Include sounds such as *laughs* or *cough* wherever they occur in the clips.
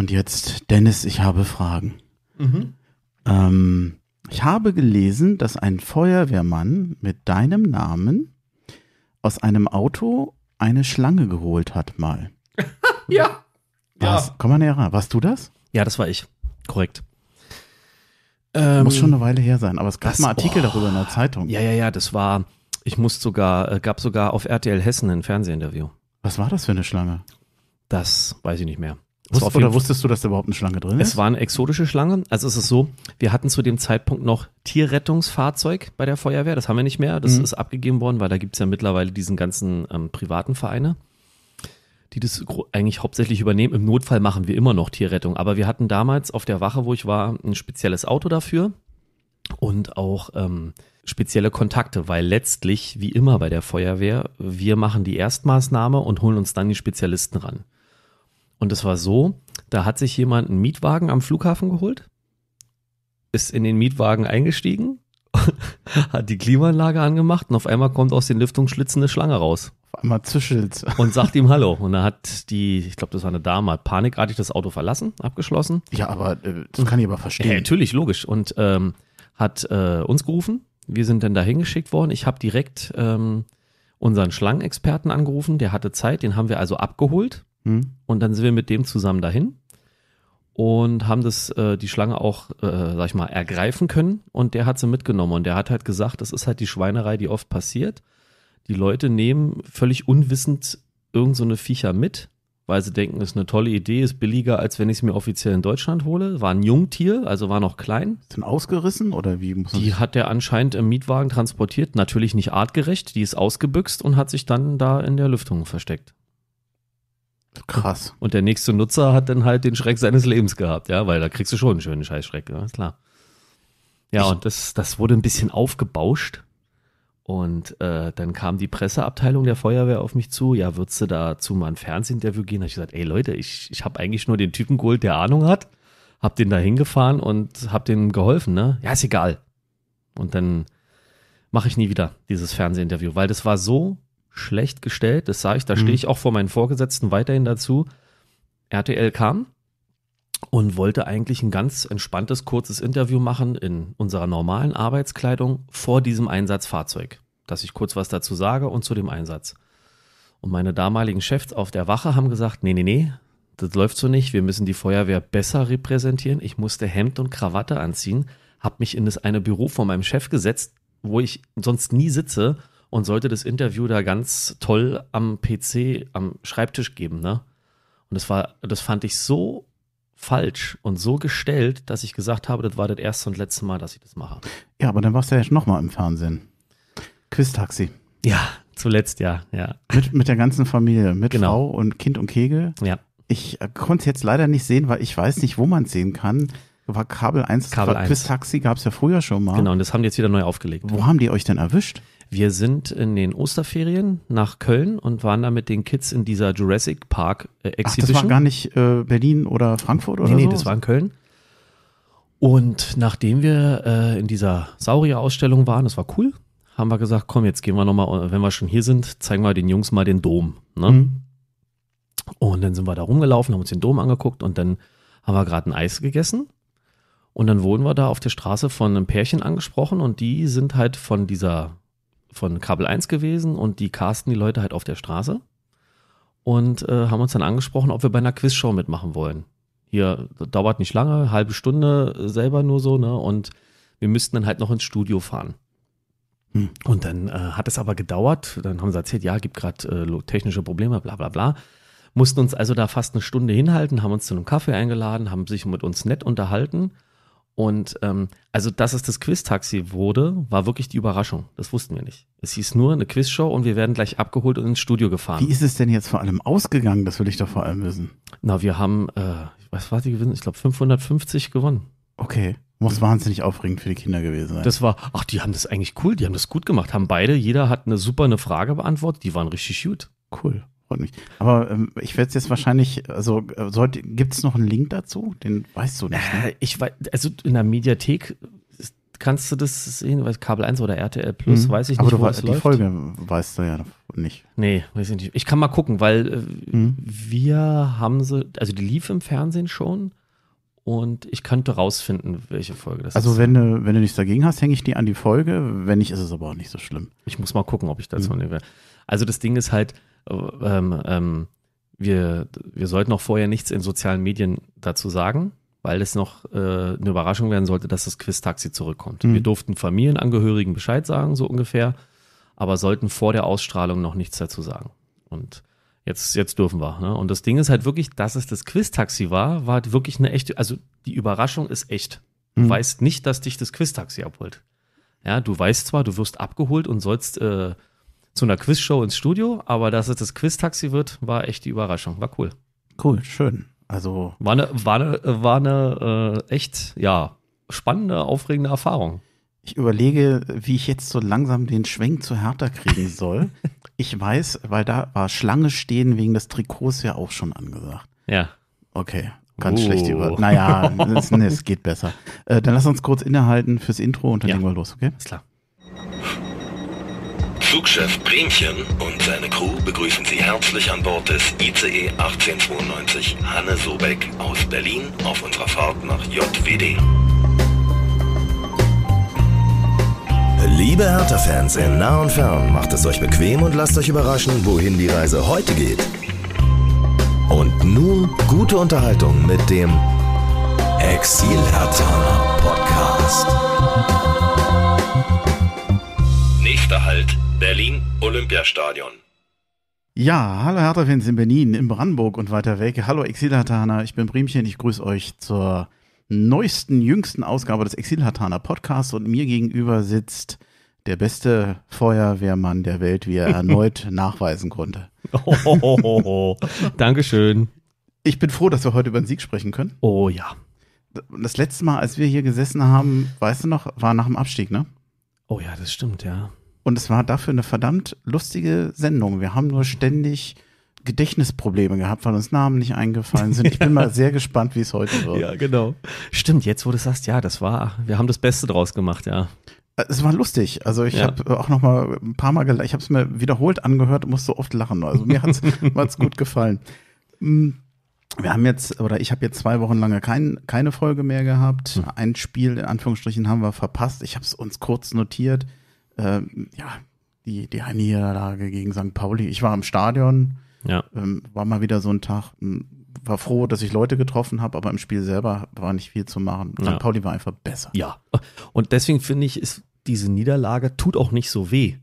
Und jetzt, Dennis, ich habe Fragen. Mhm. Ähm, ich habe gelesen, dass ein Feuerwehrmann mit deinem Namen aus einem Auto eine Schlange geholt hat mal. *laughs* ja. Was, Komm mal näher ran. Warst du das? Ja, das war ich. Korrekt. Ähm, Muss schon eine Weile her sein, aber es gab das, mal Artikel oh, darüber in der Zeitung. Ja, ja, ja, das war, ich musste sogar, äh, gab sogar auf RTL Hessen ein Fernsehinterview. Was war das für eine Schlange? Das weiß ich nicht mehr. Wusst, oder wusstest du, dass da überhaupt eine Schlange drin ist? Es war eine exotische Schlange. Also es ist so, wir hatten zu dem Zeitpunkt noch Tierrettungsfahrzeug bei der Feuerwehr. Das haben wir nicht mehr. Das mhm. ist abgegeben worden, weil da gibt es ja mittlerweile diesen ganzen ähm, privaten Vereine, die das eigentlich hauptsächlich übernehmen. Im Notfall machen wir immer noch Tierrettung. Aber wir hatten damals auf der Wache, wo ich war, ein spezielles Auto dafür und auch ähm, spezielle Kontakte, weil letztlich, wie immer bei der Feuerwehr, wir machen die Erstmaßnahme und holen uns dann die Spezialisten ran. Und es war so, da hat sich jemand einen Mietwagen am Flughafen geholt, ist in den Mietwagen eingestiegen, *laughs* hat die Klimaanlage angemacht und auf einmal kommt aus den Lüftungsschlitzen eine Schlange raus. Auf einmal zischelt. Und sagt ihm Hallo. Und da hat die, ich glaube, das war eine Dame, hat panikartig das Auto verlassen, abgeschlossen. Ja, aber äh, das kann ich aber verstehen. Ja, natürlich, logisch. Und ähm, hat äh, uns gerufen. Wir sind dann dahin geschickt worden. Ich habe direkt ähm, unseren Schlangenexperten angerufen. Der hatte Zeit. Den haben wir also abgeholt Mhm. Und dann sind wir mit dem zusammen dahin und haben das, äh, die Schlange auch, äh, sag ich mal, ergreifen können. Und der hat sie mitgenommen. Und der hat halt gesagt, das ist halt die Schweinerei, die oft passiert. Die Leute nehmen völlig unwissend irgend so eine Viecher mit, weil sie denken, ist eine tolle Idee, ist billiger, als wenn ich es mir offiziell in Deutschland hole. War ein Jungtier, also war noch klein. Sind ausgerissen oder wie muss Die hat der anscheinend im Mietwagen transportiert, natürlich nicht artgerecht, die ist ausgebüxt und hat sich dann da in der Lüftung versteckt. Krass. Und der nächste Nutzer hat dann halt den Schreck seines Lebens gehabt, ja, weil da kriegst du schon einen schönen Scheißschreck, ja, ne? klar. Ja, ich und das, das wurde ein bisschen aufgebauscht. Und äh, dann kam die Presseabteilung der Feuerwehr auf mich zu. Ja, würdest du dazu mal ein Fernsehinterview gehen? Da habe ich gesagt, ey Leute, ich, ich habe eigentlich nur den Typen geholt, der Ahnung hat. Hab den da hingefahren und hab dem geholfen, ne? Ja, ist egal. Und dann mache ich nie wieder dieses Fernsehinterview, weil das war so schlecht gestellt, das sage ich, da stehe mhm. ich auch vor meinen Vorgesetzten weiterhin dazu. RTL kam und wollte eigentlich ein ganz entspanntes, kurzes Interview machen in unserer normalen Arbeitskleidung vor diesem Einsatzfahrzeug, dass ich kurz was dazu sage und zu dem Einsatz. Und meine damaligen Chefs auf der Wache haben gesagt, nee, nee, nee, das läuft so nicht, wir müssen die Feuerwehr besser repräsentieren. Ich musste Hemd und Krawatte anziehen, habe mich in das eine Büro von meinem Chef gesetzt, wo ich sonst nie sitze und sollte das Interview da ganz toll am PC, am Schreibtisch geben, ne? Und das war, das fand ich so falsch und so gestellt, dass ich gesagt habe, das war das erste und letzte Mal, dass ich das mache. Ja, aber dann warst du ja nochmal im Fernsehen. Quiz-Taxi. Ja, zuletzt ja, ja. Mit, mit der ganzen Familie, mit genau. Frau und Kind und Kegel. Ja. Ich äh, konnte es jetzt leider nicht sehen, weil ich weiß nicht, wo man es sehen kann. War Kabel 1, Kabel 1. Quiz-Taxi gab es ja früher schon mal. Genau, und das haben die jetzt wieder neu aufgelegt. Wo haben die euch denn erwischt? Wir sind in den Osterferien nach Köln und waren da mit den Kids in dieser Jurassic Park äh, Exhibition. Ach, das war gar nicht äh, Berlin oder Frankfurt oder nee, so? Nee, das war in Köln. Und nachdem wir äh, in dieser Saurier-Ausstellung waren, das war cool, haben wir gesagt, komm, jetzt gehen wir nochmal, wenn wir schon hier sind, zeigen wir den Jungs mal den Dom. Ne? Mhm. Und dann sind wir da rumgelaufen, haben uns den Dom angeguckt und dann haben wir gerade ein Eis gegessen. Und dann wurden wir da auf der Straße von einem Pärchen angesprochen und die sind halt von dieser von Kabel 1 gewesen und die casten die Leute halt auf der Straße und äh, haben uns dann angesprochen, ob wir bei einer Quizshow mitmachen wollen. Hier dauert nicht lange, halbe Stunde äh, selber nur so, ne? Und wir müssten dann halt noch ins Studio fahren. Hm. Und dann äh, hat es aber gedauert. Dann haben sie erzählt, ja, gibt gerade äh, technische Probleme, bla bla bla. Mussten uns also da fast eine Stunde hinhalten, haben uns zu einem Kaffee eingeladen, haben sich mit uns nett unterhalten und ähm, also, dass es das Quiz-Taxi wurde, war wirklich die Überraschung. Das wussten wir nicht. Es hieß nur eine Quizshow und wir werden gleich abgeholt und ins Studio gefahren. Wie ist es denn jetzt vor allem ausgegangen? Das will ich doch vor allem wissen. Na, wir haben, äh, was war die Gewinn? Ich glaube, 550 gewonnen. Okay. Muss wahnsinnig aufregend für die Kinder gewesen sein. Das war, ach, die haben das eigentlich cool, die haben das gut gemacht, haben beide, jeder hat eine super eine Frage beantwortet, die waren richtig gut. Cool. Freut mich. Aber ähm, ich werde es jetzt wahrscheinlich, also äh, sollte, gibt es noch einen Link dazu? Den weißt du nicht. Ne? Äh, ich weiß, also in der Mediathek kannst du das sehen, weil Kabel 1 oder RTL Plus, mhm. weiß ich nicht. Aber du, wo das die läuft. Folge weißt du ja nicht. Nee, weiß ich nicht. Ich kann mal gucken, weil äh, mhm. wir haben sie, also die lief im Fernsehen schon und ich könnte rausfinden, welche Folge das also ist. Also wenn du, wenn du nichts dagegen hast, hänge ich die an die Folge. Wenn nicht, ist es aber auch nicht so schlimm. Ich muss mal gucken, ob ich dazu mhm. nehme. Also das Ding ist halt, ähm, ähm, wir, wir sollten auch vorher nichts in sozialen Medien dazu sagen, weil es noch äh, eine Überraschung werden sollte, dass das Quiz-Taxi zurückkommt. Mhm. Wir durften Familienangehörigen Bescheid sagen, so ungefähr, aber sollten vor der Ausstrahlung noch nichts dazu sagen. Und jetzt, jetzt dürfen wir. Ne? Und das Ding ist halt wirklich, dass es das Quiz-Taxi war, war halt wirklich eine echte, also die Überraschung ist echt. Du mhm. weißt nicht, dass dich das Quiz-Taxi abholt. Ja, du weißt zwar, du wirst abgeholt und sollst äh, zu einer Quizshow ins Studio, aber dass es das Quiz-Taxi wird, war echt die Überraschung. War cool. Cool, schön. Also war eine, war eine, war eine äh, echt, ja, spannende, aufregende Erfahrung. Ich überlege, wie ich jetzt so langsam den Schwenk zu härter kriegen *laughs* soll. ich weiß, weil da war Schlange stehen wegen des Trikots ja auch schon angesagt. Ja. Okay, ganz oh. schlecht uh. über. Naja, es, es geht besser. Äh, dann lass uns kurz innehalten fürs Intro und dann ja. gehen wir los, okay? Ist klar. Flugschiff Bremchen und seine Crew begrüßen Sie herzlich an Bord des ICE 1892 Hanne Sobeck aus Berlin auf unserer Fahrt nach JWD. Liebe Hertha-Fans in nah und fern, macht es euch bequem und lasst euch überraschen, wohin die Reise heute geht. Und nun gute Unterhaltung mit dem Exil Hertha Podcast. Nächster Halt Berlin Olympiastadion. Ja, hallo Hertha-Fans in Berlin, in Brandenburg und weiter weg. Hallo Exilhartaner, ich bin Bremchen, ich grüße euch zur neuesten, jüngsten Ausgabe des Exilhartaner Podcasts und mir gegenüber sitzt der beste Feuerwehrmann der Welt, wie er *laughs* erneut nachweisen konnte. Oh, oh, oh, Dankeschön. Ich bin froh, dass wir heute über den Sieg sprechen können. Oh ja. Das letzte Mal, als wir hier gesessen haben, weißt du noch, war nach dem Abstieg, ne? Oh ja, das stimmt, ja. Und es war dafür eine verdammt lustige Sendung. Wir haben nur ständig Gedächtnisprobleme gehabt, weil uns Namen nicht eingefallen sind. Ich bin mal *laughs* sehr gespannt, wie es heute wird. Ja, genau. Stimmt, jetzt wo du sagst, ja, das war, wir haben das Beste draus gemacht, ja. Äh, es war lustig. Also ich ja. habe äh, auch noch mal ein paar Mal Ich habe es mir wiederholt angehört und musste oft lachen. Also mir hat es *laughs* gut gefallen. Mm, wir haben jetzt, oder ich habe jetzt zwei Wochen lange kein, keine Folge mehr gehabt. Hm. Ein Spiel in Anführungsstrichen haben wir verpasst. Ich habe es uns kurz notiert ähm, ja, die, die Niederlage gegen St. Pauli. Ich war im Stadion, ja. ähm, war mal wieder so ein Tag, war froh, dass ich Leute getroffen habe, aber im Spiel selber war nicht viel zu machen. St. Ja. Pauli war einfach besser. Ja, und deswegen finde ich, ist diese Niederlage tut auch nicht so weh,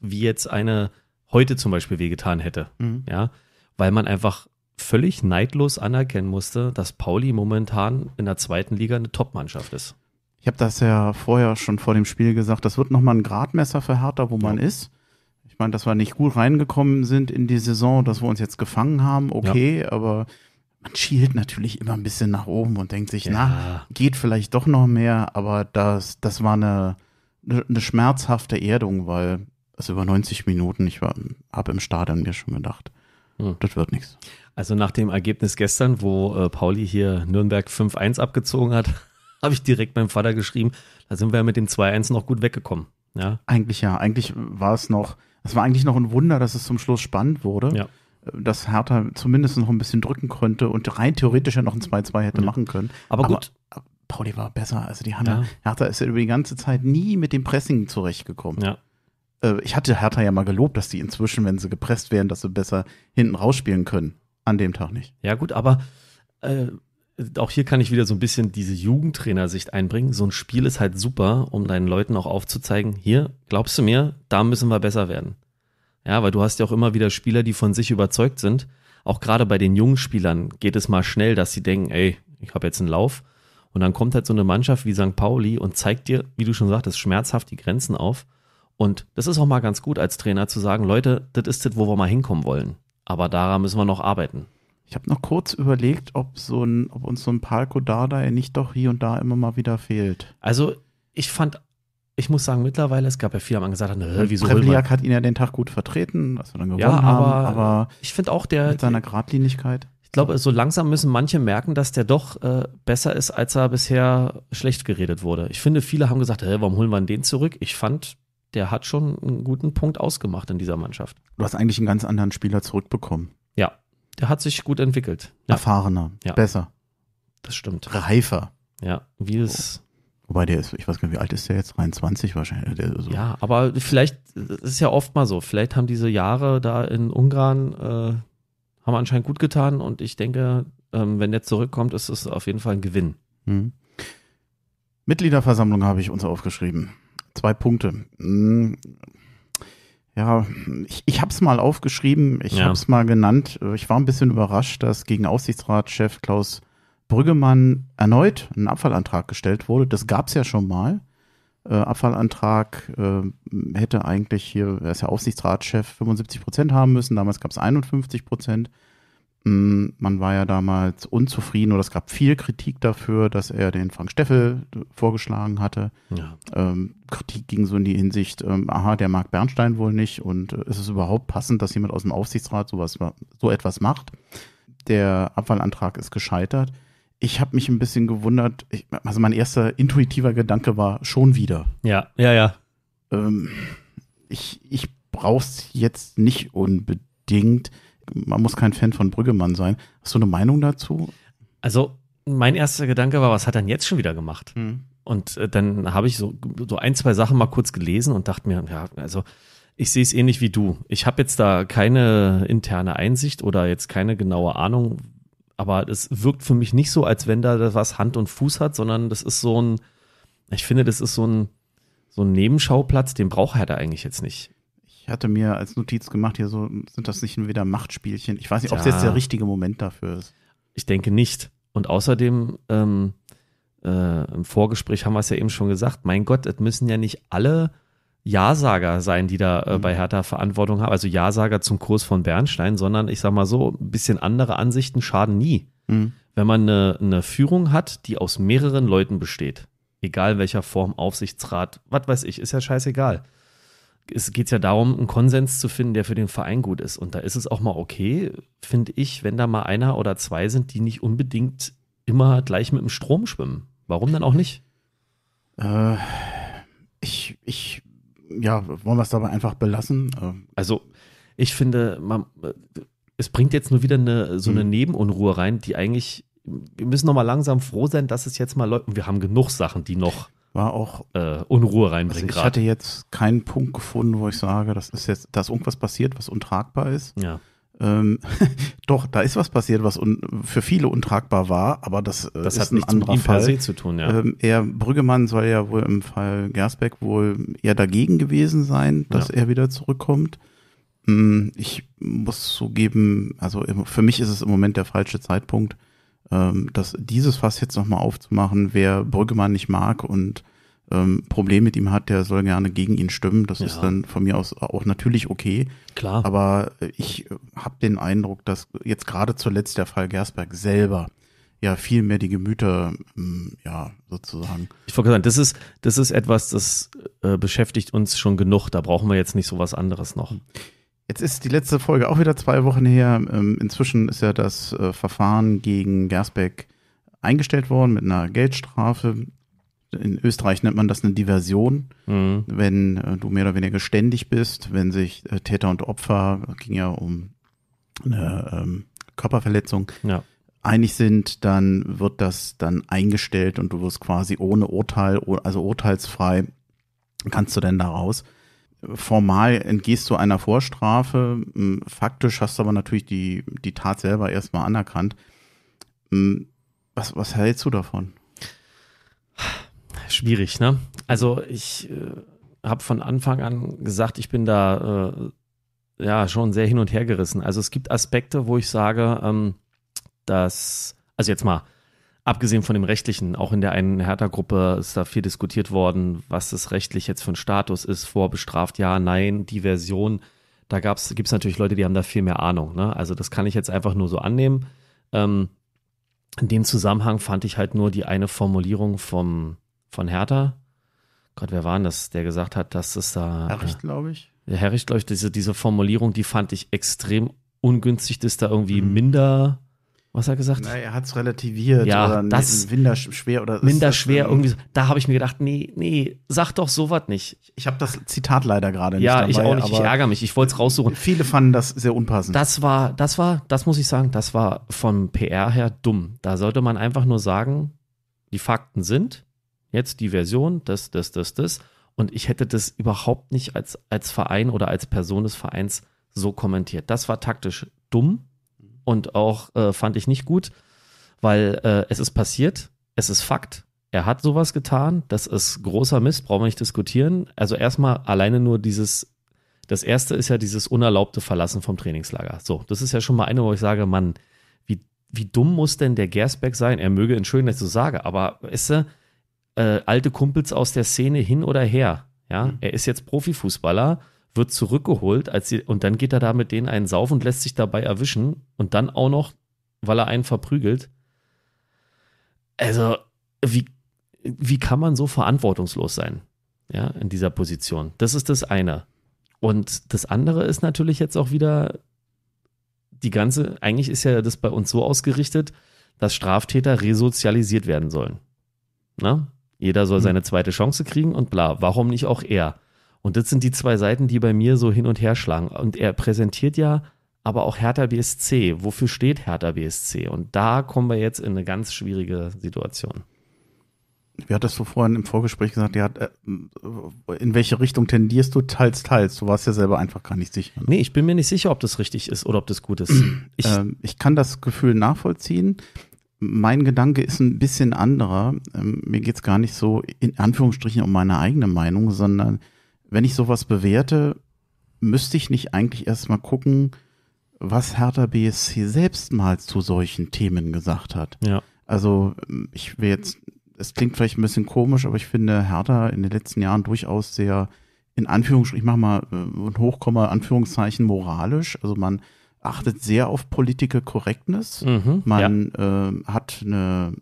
wie jetzt eine heute zum Beispiel wehgetan hätte. Mhm. Ja, weil man einfach völlig neidlos anerkennen musste, dass Pauli momentan in der zweiten Liga eine Top-Mannschaft ist. Ich habe das ja vorher schon vor dem Spiel gesagt, das wird nochmal ein Gradmesser für Hertha, wo man ist. Ich meine, dass wir nicht gut reingekommen sind in die Saison, dass wir uns jetzt gefangen haben, okay, ja. aber man schielt natürlich immer ein bisschen nach oben und denkt sich, ja. na, geht vielleicht doch noch mehr, aber das, das war eine, eine schmerzhafte Erdung, weil es über 90 Minuten, ich habe im Stadion mir schon gedacht, hm. das wird nichts. Also nach dem Ergebnis gestern, wo äh, Pauli hier Nürnberg 5-1 abgezogen hat, habe ich direkt meinem Vater geschrieben. Da sind wir mit dem 2-1 noch gut weggekommen. Ja. Eigentlich ja. Eigentlich war es noch, es war eigentlich noch ein Wunder, dass es zum Schluss spannend wurde. Ja. Dass Hertha zumindest noch ein bisschen drücken konnte und rein theoretisch ja noch ein 2-2 hätte ja. machen können. Aber, gut. Aber Pauli war besser. Also die Hanna, ja. Hertha ist ja über die ganze Zeit nie mit dem Pressing zurechtgekommen. Ja. Äh, ich hatte Hertha ja mal gelobt, dass die inzwischen, wenn sie gepresst werden, dass sie besser hinten rausspielen können. An dem Tag nicht. Ja, gut, aber äh, auch hier kann ich wieder so ein bisschen diese Jugendtrainersicht einbringen. So ein Spiel ist halt super, um deinen Leuten auch aufzuzeigen, hier, glaubst du mir, da müssen wir besser werden. Ja, weil du hast ja auch immer wieder Spieler, die von sich überzeugt sind. Auch gerade bei den jungen Spielern geht es mal schnell, dass sie denken, ey, ich habe jetzt einen Lauf. Und dann kommt halt so eine Mannschaft wie St. Pauli und zeigt dir, wie du schon sagtest, schmerzhaft die Grenzen auf. Und das ist auch mal ganz gut als Trainer zu sagen, Leute, das ist das, wo wir mal hinkommen wollen. Aber daran müssen wir noch arbeiten. Ich habe noch kurz überlegt, ob, so ein, ob uns so ein Palko Dardai nicht doch hier und da immer mal wieder fehlt. Also, ich fand, ich muss sagen, mittlerweile, es gab ja viele, haben gesagt, wieso Prevliak hat ihn ja den Tag gut vertreten, was wir dann gewonnen ja, aber, haben, aber ich finde auch der mit seiner Gradlinigkeit. Ich glaube, so langsam müssen manche merken, dass der doch äh, besser ist, als er bisher schlecht geredet wurde. Ich finde, viele haben gesagt, hey, warum holen wir den zurück? Ich fand, der hat schon einen guten Punkt ausgemacht in dieser Mannschaft. Du hast eigentlich einen ganz anderen Spieler zurückbekommen. Ja, der hat sich gut entwickelt. Ja. Erfahrener, ja. besser. Das stimmt. Reifer. Ja, wie es. Wobei der ist, ich weiß gar nicht, wie alt ist der jetzt? 23 wahrscheinlich. So. Ja, aber vielleicht ist ja oft mal so. Vielleicht haben diese Jahre da in Ungarn äh, haben anscheinend gut getan und ich denke, ähm, wenn der zurückkommt, ist es auf jeden Fall ein Gewinn. Hm. Mitgliederversammlung habe ich uns aufgeschrieben. Zwei Punkte. Hm ja, ich, ich habe es mal aufgeschrieben, ich ja. habe es mal genannt. Ich war ein bisschen überrascht, dass gegen Aufsichtsratschef Klaus Brüggemann erneut ein Abfallantrag gestellt wurde. Das gab es ja schon mal. Äh, Abfallantrag äh, hätte eigentlich hier, er ist ja Aufsichtsratschef, 75 Prozent haben müssen. Damals gab es 51 Prozent. Mm, man war ja damals unzufrieden oder es gab viel Kritik dafür, dass er den Frank Steffel äh, vorgeschlagen hatte. Ja. Ähm, Kritik ging so in die Hinsicht, ähm, aha, der mag Bernstein wohl nicht und äh, ist es überhaupt passend, dass jemand aus dem Aufsichtsrat sowas, so etwas macht? Der Abfallantrag ist gescheitert. Ich habe mich ein bisschen gewundert, ich, also mein erster intuitiver Gedanke war schon wieder. Ja, ja, ja. Ähm, ich ich brauche es jetzt nicht unbedingt man muss kein Fan von Brüggemann sein. Hast du eine Meinung dazu? Also, mein erster Gedanke war, was hat er denn jetzt schon wieder gemacht? Hm. Und äh, dann habe ich so, so ein, zwei Sachen mal kurz gelesen und dachte mir, ja, also ich sehe es ähnlich wie du. Ich habe jetzt da keine interne Einsicht oder jetzt keine genaue Ahnung, aber es wirkt für mich nicht so, als wenn da was Hand und Fuß hat, sondern das ist so ein, ich finde, das ist so ein, so ein Nebenschauplatz, den braucht er da eigentlich jetzt nicht. Ich hatte mir als Notiz gemacht, hier so, sind das nicht wieder Machtspielchen? Ich weiß nicht, ob es ja. jetzt der richtige Moment dafür ist. Ich denke nicht. Und außerdem, ähm, äh, im Vorgespräch haben wir es ja eben schon gesagt, mein Gott, es müssen ja nicht alle Ja-Sager sein, die da äh, bei mhm. Hertha Verantwortung haben, also Ja-Sager zum Kurs von Bernstein, sondern ich sag mal so, ein bisschen andere Ansichten schaden nie. Mhm. Wenn man eine, eine Führung hat, die aus mehreren Leuten besteht, egal welcher Form, Aufsichtsrat, was weiß ich, ist ja scheißegal es geht ja darum, einen Konsens zu finden, der für den Verein gut ist. Und da ist es auch mal okay, finde ich, wenn da mal einer oder zwei sind, die nicht unbedingt immer gleich mit dem Strom schwimmen. Warum dann auch nicht? Äh, ich, ich, ja, wollen wir es dabei einfach belassen? Äh. Also, ich finde, man, äh, es bringt jetzt nur wieder eine, so eine hm. Nebenunruhe rein, die eigentlich, wir müssen nochmal langsam froh sein, dass es jetzt mal läuft. Und wir haben genug Sachen, die noch war auch äh, Unruhe reinbringen. Also ich grad. hatte jetzt keinen Punkt gefunden, wo ich sage, das ist jetzt, da ist irgendwas passiert, was untragbar ist. Ja. Ähm, *laughs* doch, da ist was passiert, was für viele untragbar war, aber das, äh, das ist hat ein anderer mit Fall. Per zu tun, ja. Ähm, er Brüggemann soll ja wohl im Fall Gersbeck wohl eher dagegen gewesen sein, dass ja. er wieder zurückkommt. Hm, ich muss zugeben, also für mich ist es im Moment der falsche Zeitpunkt ähm, dass dieses Fass jetzt nochmal aufzumachen, wer Brüggemann nicht mag und ähm, Problem mit ihm hat, der soll gerne gegen ihn stimmen. Das ja. ist dann von mir aus auch natürlich okay. Klar. Aber ich habe den Eindruck, dass jetzt gerade zuletzt der Fall Gersberg selber ja viel mehr die Gemüter, ähm, ja, sozusagen. Ich wollte sagen, das ist, das ist etwas, das äh, beschäftigt uns schon genug. Da brauchen wir jetzt nicht so was anderes noch. Jetzt ist die letzte Folge auch wieder zwei Wochen her. Ähm, inzwischen ist ja das äh, Verfahren gegen Gersbeck eingestellt worden mit einer Geldstrafe. In Österreich nennt man das eine Diversion, mhm. wenn äh, du mehr oder weniger ständig bist, wenn sich äh, Täter und Opfer, ging ja um eine ähm, Körperverletzung, ja. einig sind, dann wird das dann eingestellt und du wirst quasi ohne Urteil, also urteilsfrei, kannst du denn da raus formal entgehst du einer Vorstrafe, hm, faktisch hast du aber natürlich die, die Tat selber erstmal anerkannt. Hm, was, was hältst du davon? Schwierig, ne? Also ich äh, habe von Anfang an gesagt, ich bin da äh, ja schon sehr hin und her gerissen. Also es gibt Aspekte, wo ich sage, ähm, dass, also jetzt mal abgesehen von dem rechtlichen, auch in der einen Hertha-Gruppe ist da viel diskutiert worden, was das rechtlich jetzt für ein Status ist, vorbestraft, ja, nein, die Version. Da gibt es natürlich Leute, die haben da viel mehr Ahnung. Ne? Also das kann ich jetzt einfach nur so annehmen. Ähm, in dem Zusammenhang fand ich halt nur die eine Formulierung vom, von Hertha. Gott, wer war denn das, der gesagt hat, dass das da. Herricht, äh, glaube ich. Herricht, glaube ich, diese, diese Formulierung, die fand ich extrem ungünstig, dass da irgendwie mhm. minder was hat er gesagt? Na, er hat es relativiert. Ja, oder das minder schwer oder minder schwer ähm, irgendwie. Da habe ich mir gedacht, nee, nee, sag doch sowas nicht. Ich habe das Zitat leider gerade nicht. Ja, ich auch nicht. Ich ärgere mich. Ich wollte es raussuchen. Viele fanden das sehr unpassend. Das war, das war, das muss ich sagen, das war vom PR her dumm. Da sollte man einfach nur sagen, die Fakten sind jetzt die Version, das, das, das, das. Und ich hätte das überhaupt nicht als als Verein oder als Person des Vereins so kommentiert. Das war taktisch dumm und auch äh, fand ich nicht gut, weil äh, es ist passiert, es ist Fakt. Er hat sowas getan, das ist großer Mist, brauchen wir nicht diskutieren. Also erstmal alleine nur dieses, das erste ist ja dieses unerlaubte Verlassen vom Trainingslager. So, das ist ja schon mal eine, wo ich sage, Mann, wie, wie dumm muss denn der Gersbeck sein? Er möge entschuldigen, dass ich so sage, aber weißt du, äh, alte Kumpels aus der Szene hin oder her, ja, mhm. er ist jetzt Profifußballer, wird zurückgeholt als sie, und dann geht er da mit denen einen sauf und lässt sich dabei erwischen und dann auch noch, weil er einen verprügelt. Also, wie, wie kann man so verantwortungslos sein? Ja, in dieser Position. Das ist das eine. Und das andere ist natürlich jetzt auch wieder die ganze, eigentlich ist ja das bei uns so ausgerichtet, dass Straftäter resozialisiert werden sollen. Na? Jeder soll hm. seine zweite Chance kriegen und bla. Warum nicht auch er? Und das sind die zwei Seiten, die bei mir so hin und her schlagen. Und er präsentiert ja aber auch Hertha BSC. Wofür steht Hertha BSC? Und da kommen wir jetzt in eine ganz schwierige Situation. Wie hat das so vorhin im Vorgespräch gesagt? hat, äh, in welche Richtung tendierst du? Teils, teils. Du warst ja selber einfach gar nicht sicher. Nee, ich bin mir nicht sicher, ob das richtig ist oder ob das gut ist. *clears throat* Ich, ähm, ich kann das Gefühl nachvollziehen. Mein Gedanke ist ein bisschen anderer. Ähm, mir geht es gar nicht so in Anführungsstrichen um meine eigene Meinung, sondern wenn ich sowas bewerte, müsste ich nicht eigentlich erstmal gucken, was Hertha BSC selbst mal zu solchen Themen gesagt hat. Ja. Also ich will jetzt, es klingt vielleicht ein bisschen komisch, aber ich finde Hertha in den letzten Jahren durchaus sehr, in Anführungsstrichen, ich mache mal ein äh, Hochkomma, Anführungszeichen moralisch. Also man achtet sehr auf Political Correctness. Mhm, man ja. äh, hat eine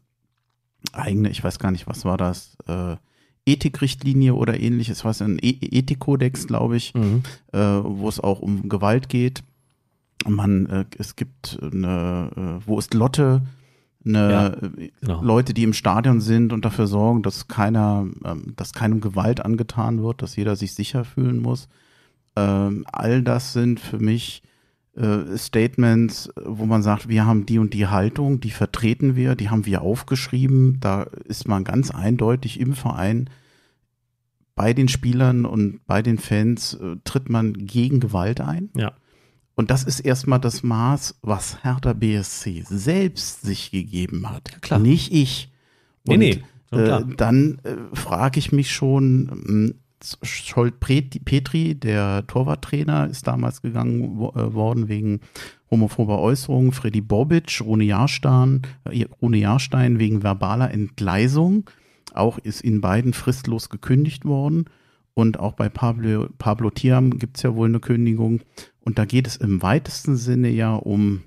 eigene, ich weiß gar nicht, was war das, äh, Ethikrichtlinie oder ähnliches, was ein e Ethikkodex, glaube ich, mhm. äh, wo es auch um Gewalt geht. Man, äh, es gibt eine, äh, wo ist Lotte? Eine, ja, äh, genau. Leute, die im Stadion sind und dafür sorgen, dass keiner, ähm, dass keinem Gewalt angetan wird, dass jeder sich sicher fühlen muss. Ähm, all das sind für mich äh, Statements, wo man sagt, wir haben die und die Haltung, die vertreten wir, die haben wir aufgeschrieben. Da ist man ganz eindeutig im Verein bei den Spielern und bei den Fans äh, tritt man gegen Gewalt ein. Ja. Und das ist erstmal das Maß, was Hertha BSC selbst sich gegeben hat. Ja, klar. Nicht ich. Und, nee, nee. Äh, dann äh, frage ich mich schon, hm, Scholt Petri, der Torwarttrainer, ist damals gegangen äh, worden wegen homophober Äußerungen. Freddy Bobic, Rune Jahrstein, äh, Rune Jahrstein wegen verbaler Entgleisung. Auch ist in beiden fristlos gekündigt worden. Und auch bei Pablo, Pablo Thiam gibt es ja wohl eine Kündigung. Und da geht es im weitesten Sinne ja um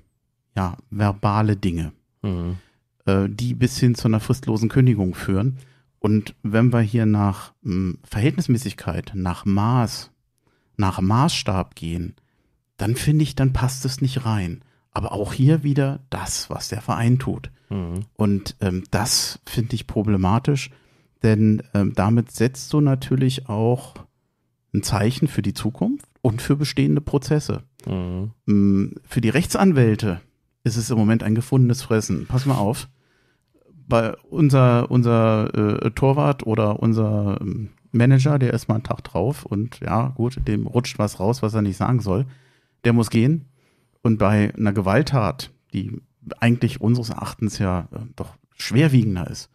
ja, verbale Dinge, mhm. äh, die bis hin zu einer fristlosen Kündigung führen. Und wenn wir hier nach hm, Verhältnismäßigkeit, nach Maß, nach Maßstab gehen, dann finde ich, dann passt es nicht rein. Aber auch hier wieder das, was der Verein tut. Mhm. Und ähm, das finde ich problematisch, denn ähm, damit setzt du natürlich auch ein Zeichen für die Zukunft und für bestehende Prozesse. Mhm. Hm, für die Rechtsanwälte ist es im Moment ein gefundenes Fressen. Pass mal auf bei unser, unser äh, Torwart oder unser ähm, Manager, der ist mal einen Tag drauf und ja, gut, dem rutscht was raus, was er nicht sagen soll. Der muss gehen. Und bei einer Gewalttat, die eigentlich unseres Erachtens ja äh, doch schwerwiegender ist,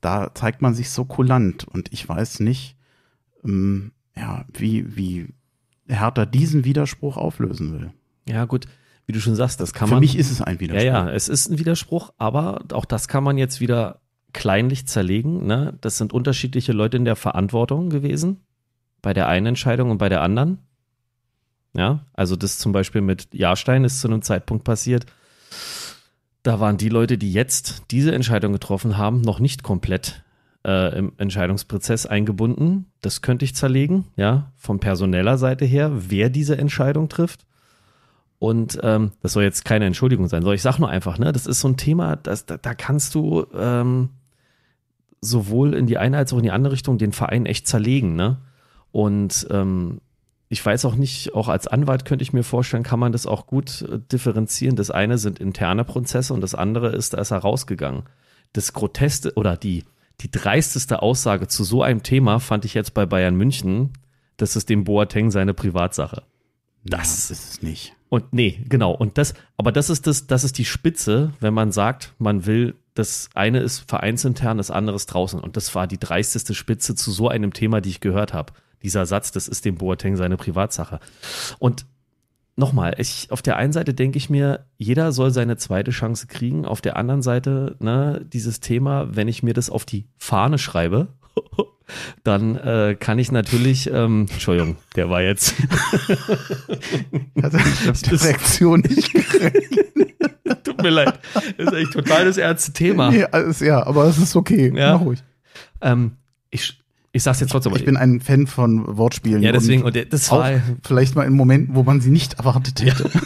da zeigt man sich so kulant. Und ich weiß nicht, ähm, ja, wie, wie härter diesen Widerspruch auflösen will. Ja, gut wie du schon sagst, das kann Für man. Für mich ist es ein Widerspruch. Ja, ja, es ist ein Widerspruch, aber auch das kann man jetzt wieder kleinlich zerlegen. Ne? Das sind unterschiedliche Leute in der Verantwortung gewesen, bei der einen Entscheidung und bei der anderen. Ja, also das zum Beispiel mit Jahrstein ist zu einem Zeitpunkt passiert. Da waren die Leute, die jetzt diese Entscheidung getroffen haben, noch nicht komplett äh, im Entscheidungsprozess eingebunden. Das könnte ich zerlegen, ja, von personeller Seite her, wer diese Entscheidung trifft. Und ähm, das soll jetzt keine Entschuldigung sein, soll ich sag nur einfach, ne, das ist so ein Thema, das, da, da kannst du ähm, sowohl in die eine als auch in die andere Richtung den Verein echt zerlegen, ne? Und ähm, ich weiß auch nicht, auch als Anwalt könnte ich mir vorstellen, kann man das auch gut äh, differenzieren. Das eine sind interne Prozesse und das andere ist, da ist er rausgegangen. Das Groteste oder die, die dreisteste Aussage zu so einem Thema fand ich jetzt bei Bayern München, das ist dem Boateng seine Privatsache. Das ja, ist es nicht. Und nee, genau. Und das, aber das ist das, das ist die Spitze, wenn man sagt, man will, das eine ist vereinsintern, das andere ist draußen. Und das war die dreisteste Spitze zu so einem Thema, die ich gehört habe. Dieser Satz, das ist dem Boateng seine Privatsache. Und nochmal, ich, auf der einen Seite denke ich mir, jeder soll seine zweite Chance kriegen. Auf der anderen Seite, ne, dieses Thema, wenn ich mir das auf die Fahne schreibe, *laughs* dann äh, kann ich natürlich, ähm, Entschuldigung, der war jetzt. also, ich hab die Reaktion nicht *laughs* gekriegt. Tut mir leid. Das ist echt total das ernste Thema. Nee, alles, ja, aber es ist okay. Ja. Mach ruhig. Ähm, ich, ich sag's jetzt trotzdem. Ich bin ein Fan von Wortspielen. Ja, deswegen, und, und das war. Vielleicht mal in Momenten, wo man sie nicht erwartet hätte. *laughs*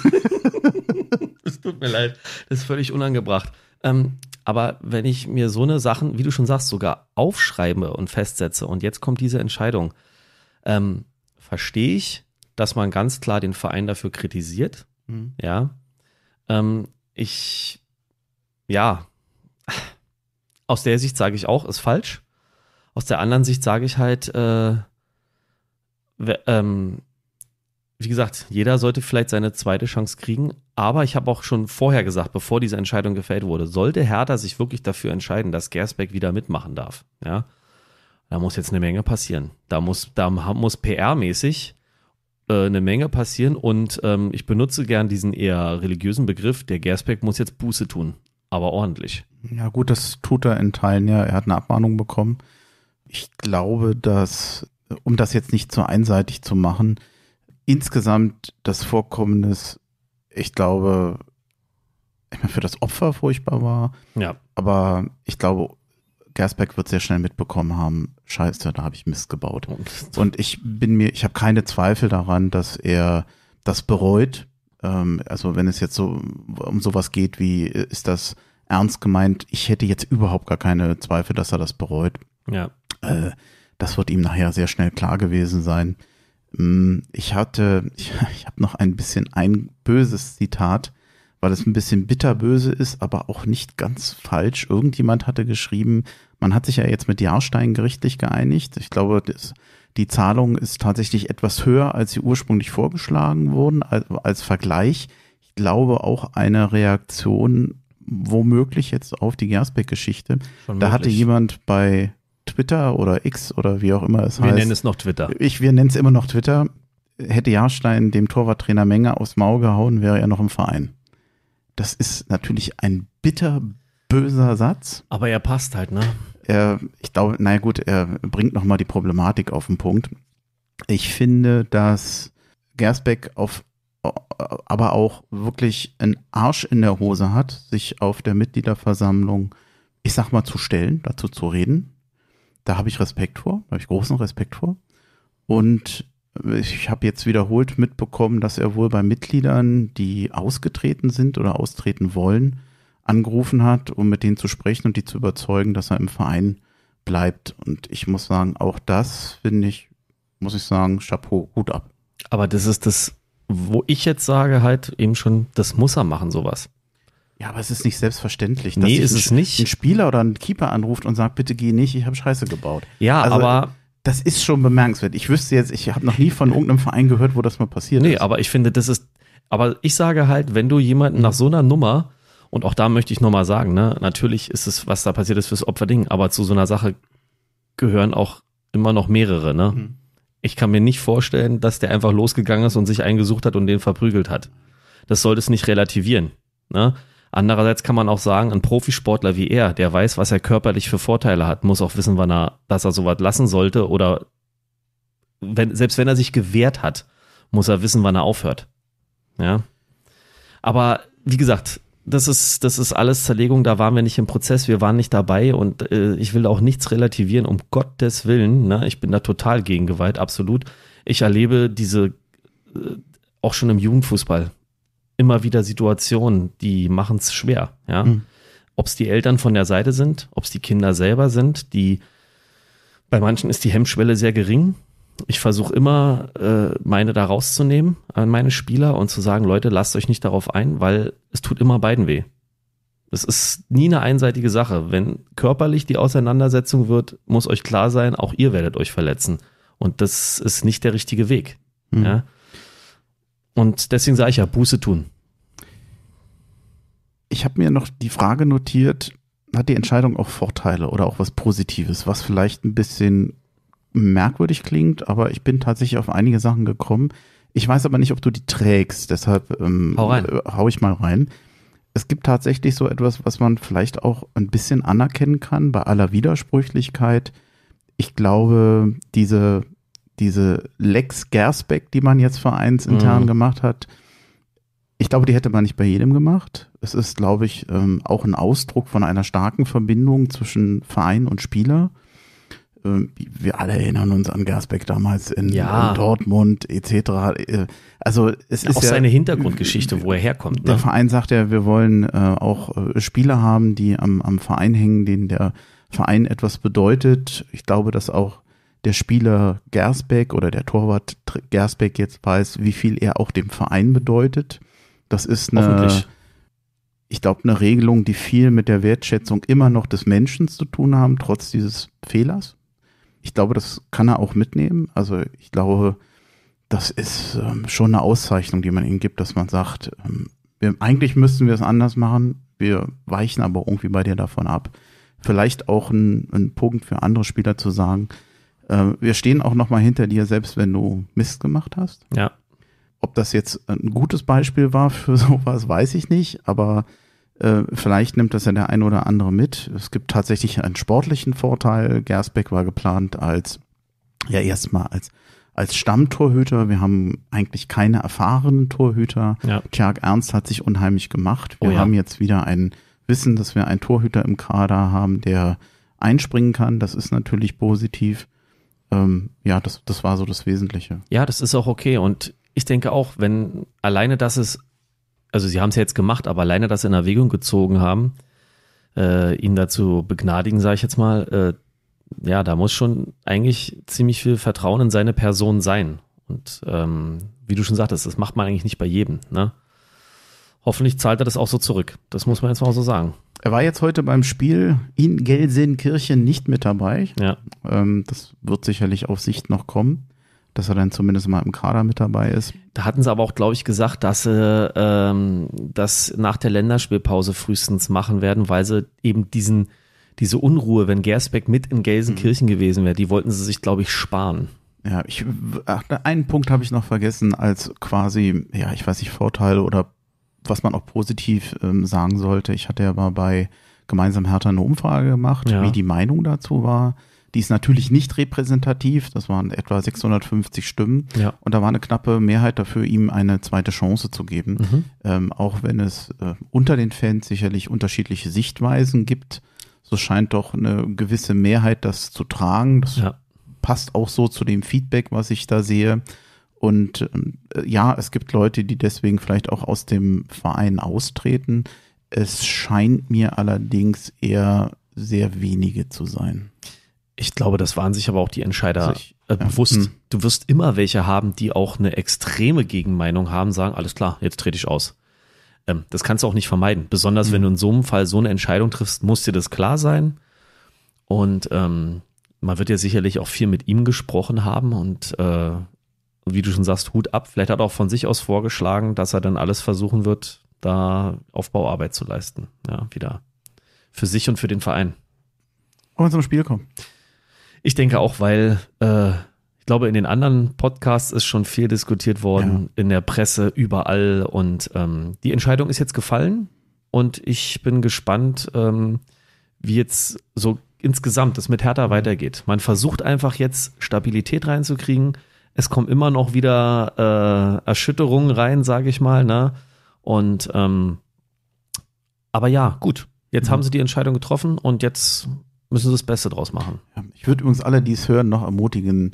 Es ja. tut mir leid. Das ist völlig unangebracht. Ähm, aber wenn ich mir so eine Sachen, wie du schon sagst, sogar aufschreibe und festsetze und jetzt kommt diese Entscheidung, ähm, verstehe ich, dass man ganz klar den Verein dafür kritisiert. Mhm. Ja. Ähm, ich, ja, aus der Sicht sage ich auch, ist falsch. Aus der anderen Sicht sage ich halt, äh, ähm, wie gesagt, jeder sollte vielleicht seine zweite Chance kriegen, aber ich habe auch schon vorher gesagt, bevor diese Entscheidung gefällt wurde, sollte Hertha sich wirklich dafür entscheiden, dass Gersbeck wieder mitmachen darf, ja, da muss jetzt eine Menge passieren. Da muss, da muss PR-mäßig äh, eine Menge passieren und ähm, ich benutze gern diesen eher religiösen Begriff, der Gersbeck muss jetzt Buße tun, aber ordentlich. Ja gut, das tut er in Teilen ja. Er hat eine Abmahnung bekommen. Ich glaube, dass, um das jetzt nicht zu einseitig zu machen, insgesamt das Vorkommnis ich glaube, ich meine, für das Opfer furchtbar war. Ja. Aber ich glaube, Gersbeck wird sehr schnell mitbekommen haben, scheiße, da habe ich Mist gebaut. Und ich bin mir, ich habe keine Zweifel daran, dass er das bereut. Ähm, also wenn es jetzt so um sowas geht, wie ist das ernst gemeint, ich hätte jetzt überhaupt gar keine Zweifel, dass er das bereut. Ja. Äh, das wird ihm nachher sehr schnell klar gewesen sein. Mm, ich hatte, *laughs* ich, ich habe noch ein bisschen ein böses Zitat, weil es ein bisschen bitterböse ist, aber auch nicht ganz falsch. Irgendjemand hatte geschrieben, man hat sich ja jetzt mit Jahrstein gerichtlich geeinigt. Ich glaube, das, die Zahlung ist tatsächlich etwas höher, als sie ursprünglich vorgeschlagen wurden, als, als Vergleich. Ich glaube auch eine Reaktion womöglich jetzt auf die Gersbeck-Geschichte. Da möglich. hatte jemand bei Twitter oder X oder wie auch immer es wir heißt. Wir nennen es noch Twitter. Ich, wir nennen es immer noch Twitter. Hätte Jahrstein dem Torwarttrainer Menge aufs Maul gehauen, wäre er noch im Verein. Das ist natürlich ein bitter böser Satz. Aber er passt halt, ne? Er, ich glaube, naja gut, er bringt nochmal die Problematik auf den Punkt. Ich finde, dass Gersbeck auf äh, aber auch wirklich einen Arsch in der Hose hat, sich auf der Mitgliederversammlung, ich sag mal, zu stellen, dazu zu reden da habe ich Respekt vor, habe ich großen Respekt vor. Und ich habe jetzt wiederholt mitbekommen, dass er wohl bei Mitgliedern, die ausgetreten sind oder austreten wollen, angerufen hat, um mit denen zu sprechen und die zu überzeugen, dass er im Verein bleibt. Und ich muss sagen, auch das finde ich, muss ich sagen, Chapeau, Hut ab. Aber das ist das, wo ich jetzt sage, halt eben schon, das muss er machen, sowas. Ja, aber es ist nicht selbstverständlich, dass nee, ist es nicht. ein Spieler oder ein Keeper anruft und sagt, bitte geh nicht, ich habe Scheiße gebaut. Ja, also, aber das ist schon bemerkenswert. Ich wüsste jetzt, ich habe noch nie von äh, irgendeinem Verein gehört, wo das mal passiert nee, ist. Nee, aber ich finde, das ist aber ich sage halt, wenn du jemanden nach so einer Nummer und auch da möchte ich nochmal sagen, ne, natürlich ist es, was da passiert ist, fürs Opferding, aber zu so einer Sache gehören auch immer noch mehrere, ne? Mhm. Ich kann mir nicht vorstellen, dass der einfach losgegangen ist und sich eingesucht hat und den verprügelt hat. Das sollte es nicht relativieren. Ne? Andererseits kann man auch sagen, ein Profisportler wie er, der weiß, was er körperlich für Vorteile hat, muss auch wissen, wann er, dass er sowas lassen sollte oder wenn, selbst wenn er sich gewehrt hat, muss er wissen, wann er aufhört. Ja. Aber wie gesagt, das ist, das ist alles Zerlegung, da waren wir nicht im Prozess, wir waren nicht dabei und äh, ich will auch nichts relativieren, um Gottes Willen. Ne? Ich bin da total gegen Gewalt, absolut. Ich erlebe diese äh, auch schon im Jugendfußball immer wieder Situationen, die machen es schwer. Ja? Mhm. Ob es die Eltern von der Seite sind, ob es die Kinder selber sind, die bei manchen ist die Hemmschwelle sehr gering. Ich versuche immer, äh, meine da rauszunehmen an meine Spieler und zu sagen, Leute, lasst euch nicht darauf ein, weil es tut immer beiden weh. Es ist nie eine einseitige Sache. Wenn körperlich die Auseinandersetzung wird, muss euch klar sein, auch ihr werdet euch verletzen. Und das ist nicht der richtige Weg. Mhm. Ja? Und deswegen sage ich ja, Buße tun. Ich habe mir noch die Frage notiert, hat die Entscheidung auch Vorteile oder auch was Positives, was vielleicht ein bisschen merkwürdig klingt, aber ich bin tatsächlich auf einige Sachen gekommen. Ich weiß aber nicht, ob du die trägst, deshalb ähm, hau, äh, hau ich mal rein. Es gibt tatsächlich so etwas, was man vielleicht auch ein bisschen anerkennen kann bei aller Widersprüchlichkeit. Ich glaube, diese diese Lex Gersbeck, die man jetzt vereinsintern mhm. gemacht hat, ich glaube, die hätte man nicht bei jedem gemacht. Es ist, glaube ich, ähm, auch ein Ausdruck von einer starken Verbindung zwischen Verein und Spieler. Ähm, wir alle erinnern uns an Gersbeck damals in, ja. in Dortmund etc. Äh, also es ist auch ja, seine Hintergrundgeschichte, wo er herkommt. Ne? Der Verein sagt ja, wir wollen äh, auch äh, Spieler haben, die am, am Verein hängen, denen der Verein etwas bedeutet. Ich glaube, dass auch der Spieler Gersbeck oder der Torwart Gersbeck jetzt weiß, wie viel er auch dem Verein bedeutet. Das ist eine, ich glaube, eine Regelung, die viel mit der Wertschätzung immer noch des Menschen zu tun haben, trotz dieses Fehlers. Ich glaube, das kann er auch mitnehmen. Also ich glaube, das ist ähm, schon eine Auszeichnung, die man ihm gibt, dass man sagt, ähm, wir, eigentlich müssten wir es anders machen, wir weichen aber irgendwie bei dir davon ab. Vielleicht auch ein, ein Punkt für andere Spieler zu sagen, ähm, wir stehen auch nochmal hinter dir, selbst wenn du Mist gemacht hast. Ja. Ob das jetzt ein gutes Beispiel war für *laughs* sowas, weiß ich nicht, aber äh, vielleicht nimmt das ja der ein oder andere mit. Es gibt tatsächlich einen sportlichen Vorteil. Gersbeck war geplant als, ja, erstmal als als Stammtorhüter. Wir haben eigentlich keine erfahrenen Torhüter. Ja. Tjark Ernst hat sich unheimlich gemacht. Wir oh ja. haben jetzt wieder ein Wissen, dass wir einen Torhüter im Kader haben, der einspringen kann. Das ist natürlich positiv ähm, ja, das, das war so das Wesentliche. Ja, das ist auch okay. Und ich denke auch, wenn alleine das ist, also sie haben es ja jetzt gemacht, aber alleine das in Erwägung gezogen haben, äh, ihn dazu begnadigen, sage ich jetzt mal, äh, ja, da muss schon eigentlich ziemlich viel Vertrauen in seine Person sein. Und ähm, wie du schon sagtest, das macht man eigentlich nicht bei jedem. Ne? hoffentlich zahlt er das auch so zurück. Das muss man jetzt mal so sagen. Er war jetzt heute beim Spiel in Gelsenkirchen nicht mit dabei. Ja. Ähm, das wird sicherlich auf Sicht noch kommen, dass er dann zumindest mal im Kader mit dabei ist. Da hatten sie aber auch, glaube ich, gesagt, dass sie ähm, das nach der Länderspielpause frühestens machen werden, weil sie eben diesen, diese Unruhe, wenn Gersbeck mit in Gelsenkirchen mhm. gewesen wäre, die wollten sie sich, glaube ich, sparen. Ja, ich, ach, einen Punkt habe ich noch vergessen, als quasi, ja, ich weiß nicht, Vorteile oder was man auch positiv ähm, sagen sollte, ich hatte ja mal bei Gemeinsam Hertha eine Umfrage gemacht, ja. wie die Meinung dazu war. Die ist natürlich nicht repräsentativ, das waren etwa 650 Stimmen. Ja. Und da war eine knappe Mehrheit dafür, ihm eine zweite Chance zu geben. Mhm. Ähm, auch wenn es äh, unter den Fans sicherlich unterschiedliche Sichtweisen gibt, so scheint doch eine gewisse Mehrheit das zu tragen. Das ja. passt auch so zu dem Feedback, was ich da sehe. Und äh, ja, es gibt Leute, die deswegen vielleicht auch aus dem Verein austreten. Es scheint mir allerdings eher sehr wenige zu sein. Ich glaube, das waren sich aber auch die Entscheider sich, äh, bewusst. Ja. Hm. Du wirst immer welche haben, die auch eine extreme Gegenmeinung haben, sagen, alles klar, jetzt trete ich aus. Ähm, das kannst du auch nicht vermeiden. Besonders mhm. wenn hm. du in so einem Fall so eine Entscheidung triffst, muss dir das klar sein. Und ähm, man wird ja sicherlich auch viel mit ihm gesprochen haben und äh, wie du schon sagst, Hut ab. Vielleicht hat er auch von sich aus vorgeschlagen, dass er dann alles versuchen wird, da Aufbauarbeit zu leisten. Ja, wieder für sich und für den Verein. Wollen wir zum Spiel kommen? Ich denke auch, weil äh, ich glaube, in den anderen Podcasts ist schon viel diskutiert worden, ja. in der Presse, überall. Und ähm, die Entscheidung ist jetzt gefallen. Und ich bin gespannt, ähm, wie jetzt so insgesamt es mit Hertha weitergeht. Man versucht einfach jetzt Stabilität reinzukriegen es kommen immer noch wieder äh, Erschütterungen rein, sage ich mal. Ne? Und ähm, aber ja, gut. Jetzt mhm. haben sie die Entscheidung getroffen und jetzt müssen sie das Beste draus machen. Ich würde übrigens alle, die es hören, noch ermutigen,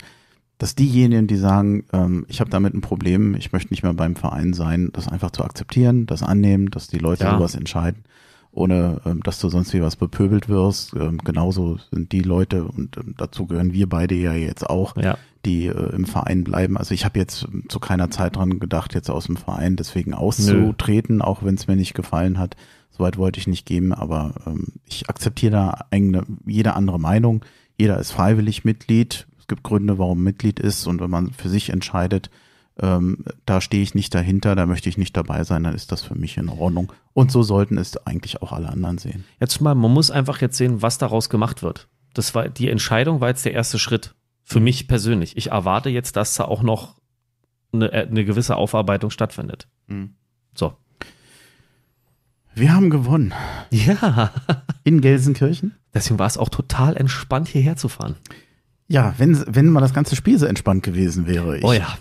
dass diejenigen, die sagen, ähm, ich habe damit ein Problem, ich möchte nicht mehr beim Verein sein, das einfach zu akzeptieren, das annehmen, dass die Leute ja. sowas entscheiden, ohne ähm, dass du sonst wie was bepöbelt wirst. Ähm, genauso sind die Leute und ähm, dazu gehören wir beide ja jetzt auch. Ja die äh, im Verein bleiben. Also ich habe jetzt zu keiner Zeit dran gedacht, jetzt aus dem Verein deswegen auszutreten, Nö. auch wenn es mir nicht gefallen hat. Soweit wollte ich nicht geben, aber ähm, ich akzeptiere da eigene, jede andere Meinung. Jeder ist freiwillig Mitglied. Es gibt Gründe, warum Mitglied ist und wenn man für sich entscheidet, ähm, da stehe ich nicht dahinter, da möchte ich nicht dabei sein, dann ist das für mich in Ordnung. Und so sollten es eigentlich auch alle anderen sehen. Jetzt mal, man muss einfach jetzt sehen, was daraus gemacht wird. Das war die Entscheidung war jetzt der erste Schritt. Für mich persönlich. Ich erwarte jetzt, dass da auch noch eine, äh, eine gewisse Aufarbeitung stattfindet. Mhm. So. Wir haben gewonnen. Ja. In Gelsenkirchen. Deswegen war es auch total entspannt, hierher zu fahren. Ja, wenn, wenn mal das ganze Spiel so entspannt gewesen wäre. Ich, oh ja.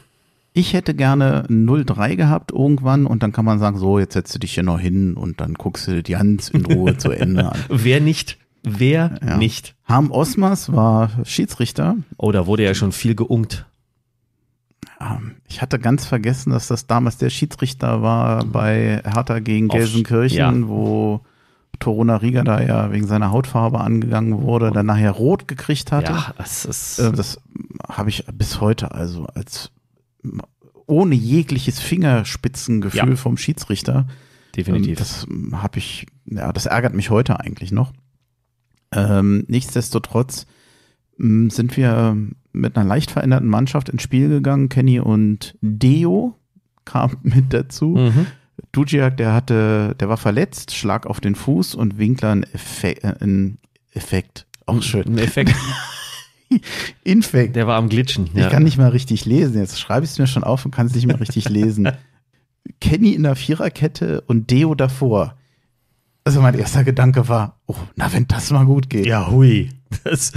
Ich hätte gerne 0-3 gehabt irgendwann und dann kann man sagen, so, jetzt setzt du dich hier noch hin und dann guckst du die Hand in Ruhe zu Ende an. *laughs* Wer nicht? Wer ja. nicht? Ham Osmas war Schiedsrichter. Oh, da wurde ja schon viel geunkt. Ähm, ich hatte ganz vergessen, dass das damals der Schiedsrichter war bei Hertha gegen Gelsenkirchen, Auf, ja. wo Torona Riga da ja wegen seiner Hautfarbe angegangen wurde, oh. dann nachher rot gekriegt hatte. Ja, das ist. Äh, das habe ich bis heute also als ohne jegliches Fingerspitzengefühl ja. vom Schiedsrichter. Ähm, Definitiv. Das habe ich, ja, das ärgert mich heute eigentlich noch. Ähm, nichtsdestotrotz mh, mm, sind wir mit einer leicht veränderten Mannschaft ins Spiel gegangen. Kenny und Deo kamen *laughs* mit dazu. Mhm. Dujiak, der hatte, der war verletzt, Schlag auf den Fuß und Winkler ein, Effe äh, ein Effekt. Auch oh, schön. Ein Effekt. *laughs* Infekt. Der war am Glitschen. Ja. Ich kann nicht mal richtig lesen. Jetzt schreibe ich es mir schon auf und kann es nicht mehr richtig lesen. *laughs* Kenny in der Viererkette und Deo davor. Also mein erster Gedanke war, oh, na, wenn das mal gut geht. Ja, hui. Das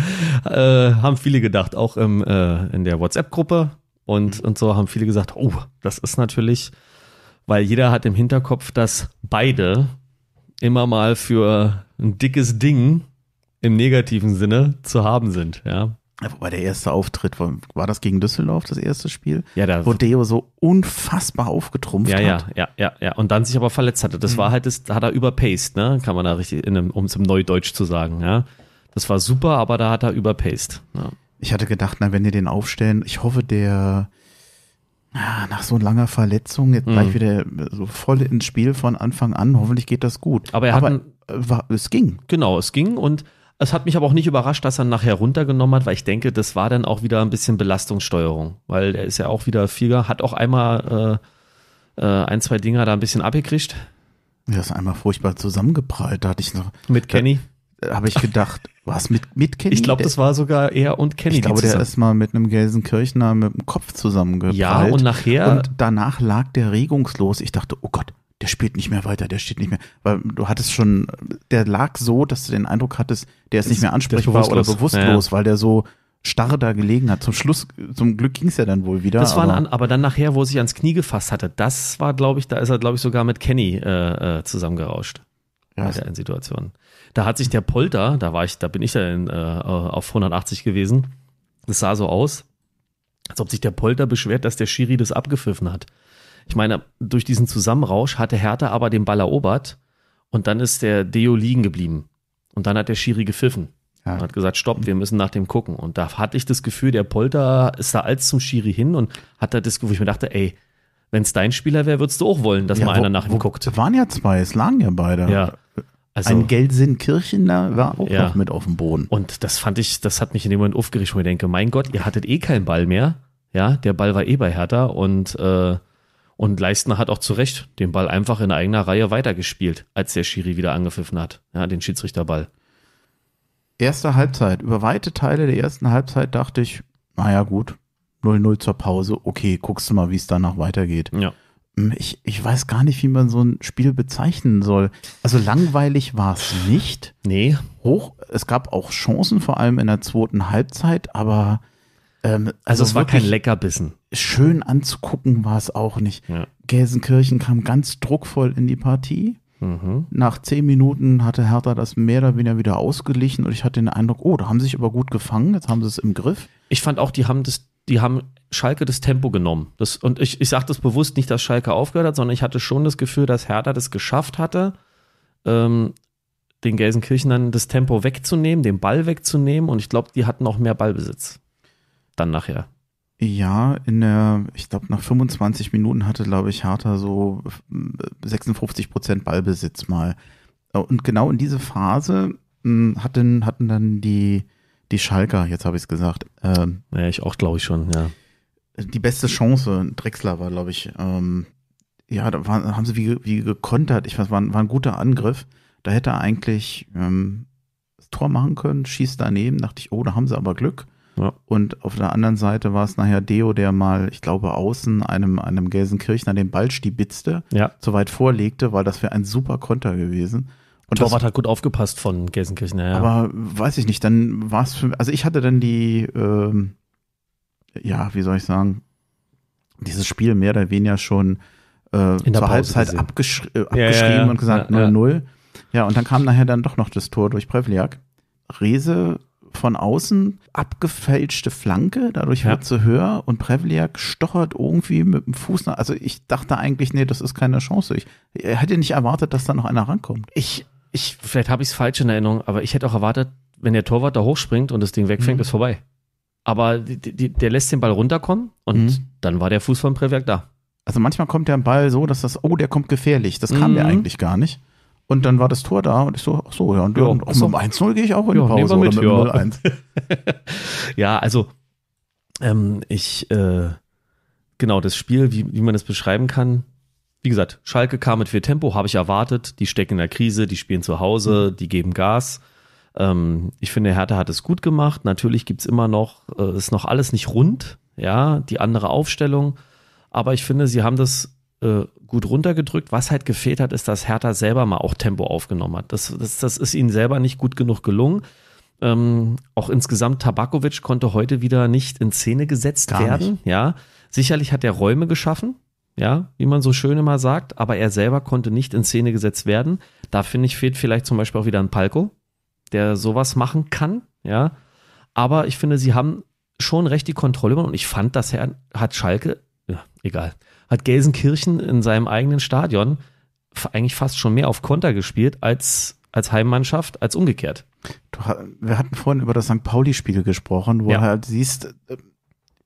äh, haben viele gedacht, auch im, äh, in der WhatsApp-Gruppe und, mhm. und so haben viele gesagt, oh, das ist natürlich, weil jeder hat im Hinterkopf, dass beide immer mal für ein dickes Ding im negativen Sinne zu haben sind, ja. Wobei der erste Auftritt, war, war das gegen Düsseldorf das erste Spiel? Ja, da. Wo Deo so unfassbar aufgetrumpft ja, hat. Ja, ja, ja, ja. Und dann sich aber verletzt hatte. Das mhm. war halt, das hat er überpaced, ne? Kann man da richtig, um es im Neudeutsch zu sagen, ja. Das war super, aber da hat er überpaced. Ja. Ne? Ich hatte gedacht, na, wenn ihr den aufstellen, ich hoffe, der nach so langer Verletzung jetzt mhm. gleich wieder so voll ins Spiel von Anfang an, hoffentlich geht das gut. Aber er hat. Aber, äh, war, es ging. Genau, es ging und es hat mich aber auch nicht überrascht, dass er nachher runtergenommen hat, weil ich denke, das war dann auch wieder ein bisschen Belastungssteuerung, weil er ist ja auch wieder Vierer, hat auch einmal äh, äh, ein, zwei Dinger da ein bisschen abgekriegt. Ja, ist einmal furchtbar zusammengeprallt, da hatte ich noch. Mit Kenny? Habe ich gedacht, was mit, mit Kenny? Ich glaube, das war sogar er und Kenny. Ich glaube, der ist mal mit einem Gelsenkirchner mit dem Kopf zusammengeprallt. Ja, und nachher. Und danach lag der regungslos. Ich dachte, oh Gott, der spielt nicht mehr weiter, der steht nicht mehr. Weil du hattest schon, der lag so, dass du den Eindruck hattest, der ist, ist nicht mehr ansprechbar oder bewusstlos, ja. weil der so starr da gelegen hat. Zum Schluss, zum Glück ging es ja dann wohl wieder. Das war aber, ein, aber dann nachher, wo er sich ans Knie gefasst hatte, das war, glaube ich, da ist er, glaube ich, sogar mit Kenny äh, äh zusammengerauscht. Ja. Yes. In Situationen. Da hat sich der Polter, da war ich, da bin ich ja äh, auf 180 gewesen. Das sah so aus, als ob sich der Polter beschwert, dass der Schiri das abgepfiffen hat. Ich meine, durch diesen Zusammenrausch hatte Hertha aber den Ball erobert und dann ist der Deo liegen geblieben. Und dann hat der Schiri gepfiffen. Ja. Und hat gesagt, stopp, wir müssen nach dem gucken. Und da hatte ich das Gefühl, der Polter ist da als zum Schiri hin und hat da das Gefühl, wo ich mir dachte, ey, wenn es dein Spieler wäre, würdest du auch wollen, dass ja, mal wo, einer nach ihm guckt. Es Waren ja zwei, es lagen ja beide. Ja. Also, Ein Gelsenkirchen da war auch ja. noch mit auf dem Boden. Und das fand ich, das hat mich in dem Moment aufgerichtet, wo ich denke, mein Gott, ihr hattet eh keinen Ball mehr. Ja, der Ball war eh bei Hertha und äh, und Leistner hat auch zu Recht den Ball einfach in eigener Reihe weitergespielt, als der Schiri wieder angepfiffen hat, ja, den Schiedsrichterball. Erste Halbzeit. Über weite Teile der ersten Halbzeit dachte ich, naja gut, 0-0 zur Pause, okay, guckst du mal, wie es danach weitergeht. Ja. Hm, ich, ich weiß gar nicht, wie man so ein Spiel bezeichnen soll. Also langweilig war es nicht. Nee. Hoch, es gab auch Chancen, vor allem in der zweiten Halbzeit, aber ähm, also, also es war kein Leckerbissen schön anzugucken war es auch nicht. Ja. Gelsenkirchen kam ganz druckvoll in die Partie. Mhm. Nach zehn Minuten hatte Hertha das mehr oder weniger wieder ausgeglichen und ich hatte den Eindruck, oh, da haben sie sich aber gut gefangen, jetzt haben sie es im Griff. Ich fand auch, die haben das, die haben Schalke das Tempo genommen. Das, und ich, ich sage das bewusst nicht, dass Schalke aufgehört hat, sondern ich hatte schon das Gefühl, dass Hertha das geschafft hatte, ähm, den Gelsenkirchen dann das Tempo wegzunehmen, den Ball wegzunehmen und ich glaube, die hatten auch mehr Ballbesitz. Dann nachher. Ja, in der, ich glaube, nach 25 Minuten hatte, glaube ich, Harter so 56 äh, Prozent Ballbesitz mal. Äh, und genau in diese Phase hm, hatten, hatten dann die, die Schalker, jetzt habe ich es gesagt. Ähm, ja, ich auch, glaube ich schon, ja. Die beste Chance, Drexler war, glaube ich, ähm, ja, da waren, haben sie wie, wie gekontert. Ich weiß, war, ein, war ein guter Angriff. Da hätte er eigentlich ähm, das Tor machen können, schießt daneben, dachte ich, oh, da haben sie aber Glück. Ja. Und auf der anderen Seite war es nachher Deo, der mal, ich glaube, außen einem, einem Gelsenkirchner den Ball stibitzte, ja. zu weit vorlegte, weil das wäre ein super Konter gewesen. Und Torwart das, hat gut aufgepasst von Gelsenkirchner, ja. Aber weiß ich nicht, dann war es für Also ich hatte dann die, ähm, ja, wie soll ich sagen, dieses Spiel mehr oder weniger schon äh, In zur Halbzeit abgesch äh, abgeschrieben ja, ja, und gesagt 0-0. Ja, und dann kam nachher dann doch noch das Tor durch Prevliak. Rese von außen abgefälschte Flanke, dadurch ja. wird sie höher und Prevliak stochert irgendwie mit dem Fuß nach. Also ich dachte eigentlich, nee, das ist keine Chance. Ich, ich hätte nicht erwartet, dass da noch einer rankommt. Ich, ich, vielleicht habe ich es falsch in Erinnerung, aber ich hätte auch erwartet, wenn der Torwart da hochspringt und das Ding wegfängt, mhm. ist vorbei. Aber die, die, der lässt den Ball runterkommen und mhm. dann war der Fuß von Prevliak da. Also manchmal kommt der Ball so, dass das, oh, der kommt gefährlich. Das kam mhm. der eigentlich gar nicht. Und dann war das Tor da und ich so, ach so, ja, und, ja, und auch so. mit 1-0 gehe ich auch in ja, die Pause mit, oder mit ja. 0-1. *laughs* ja, also ähm, ich, äh, genau, das Spiel, wie, wie man es beschreiben kann, wie gesagt, Schalke kam mit viel Tempo, habe ich erwartet. Die stecken in der Krise, die spielen zu Hause, mhm. die geben Gas. Ähm, ich finde, Hertha hat es gut gemacht. Natürlich gibt es immer noch, äh, ist noch alles nicht rund, ja, die andere Aufstellung. Aber ich finde, sie haben das äh, gut runtergedrückt. Was halt gefehlt hat, ist, dass Hertha selber mal auch Tempo aufgenommen hat. Das, das, das ist ihnen selber nicht gut genug gelungen. Ähm, auch insgesamt Tabakovic konnte heute wieder nicht in Szene gesetzt Gar werden. Nicht. Ja, sicherlich hat er Räume geschaffen, ja, wie man so schön immer sagt, aber er selber konnte nicht in Szene gesetzt werden. Da finde ich fehlt vielleicht zum Beispiel auch wieder ein Palko, der sowas machen kann. Ja, aber ich finde, sie haben schon recht die Kontrolle über und ich fand, dass Herr hat Schalke, ja, egal hat Gelsenkirchen in seinem eigenen Stadion eigentlich fast schon mehr auf Konter gespielt als, als Heimmannschaft, als umgekehrt. wir hatten vorhin über das St. Pauli-Spiel gesprochen, wo ja. du halt siehst, äh,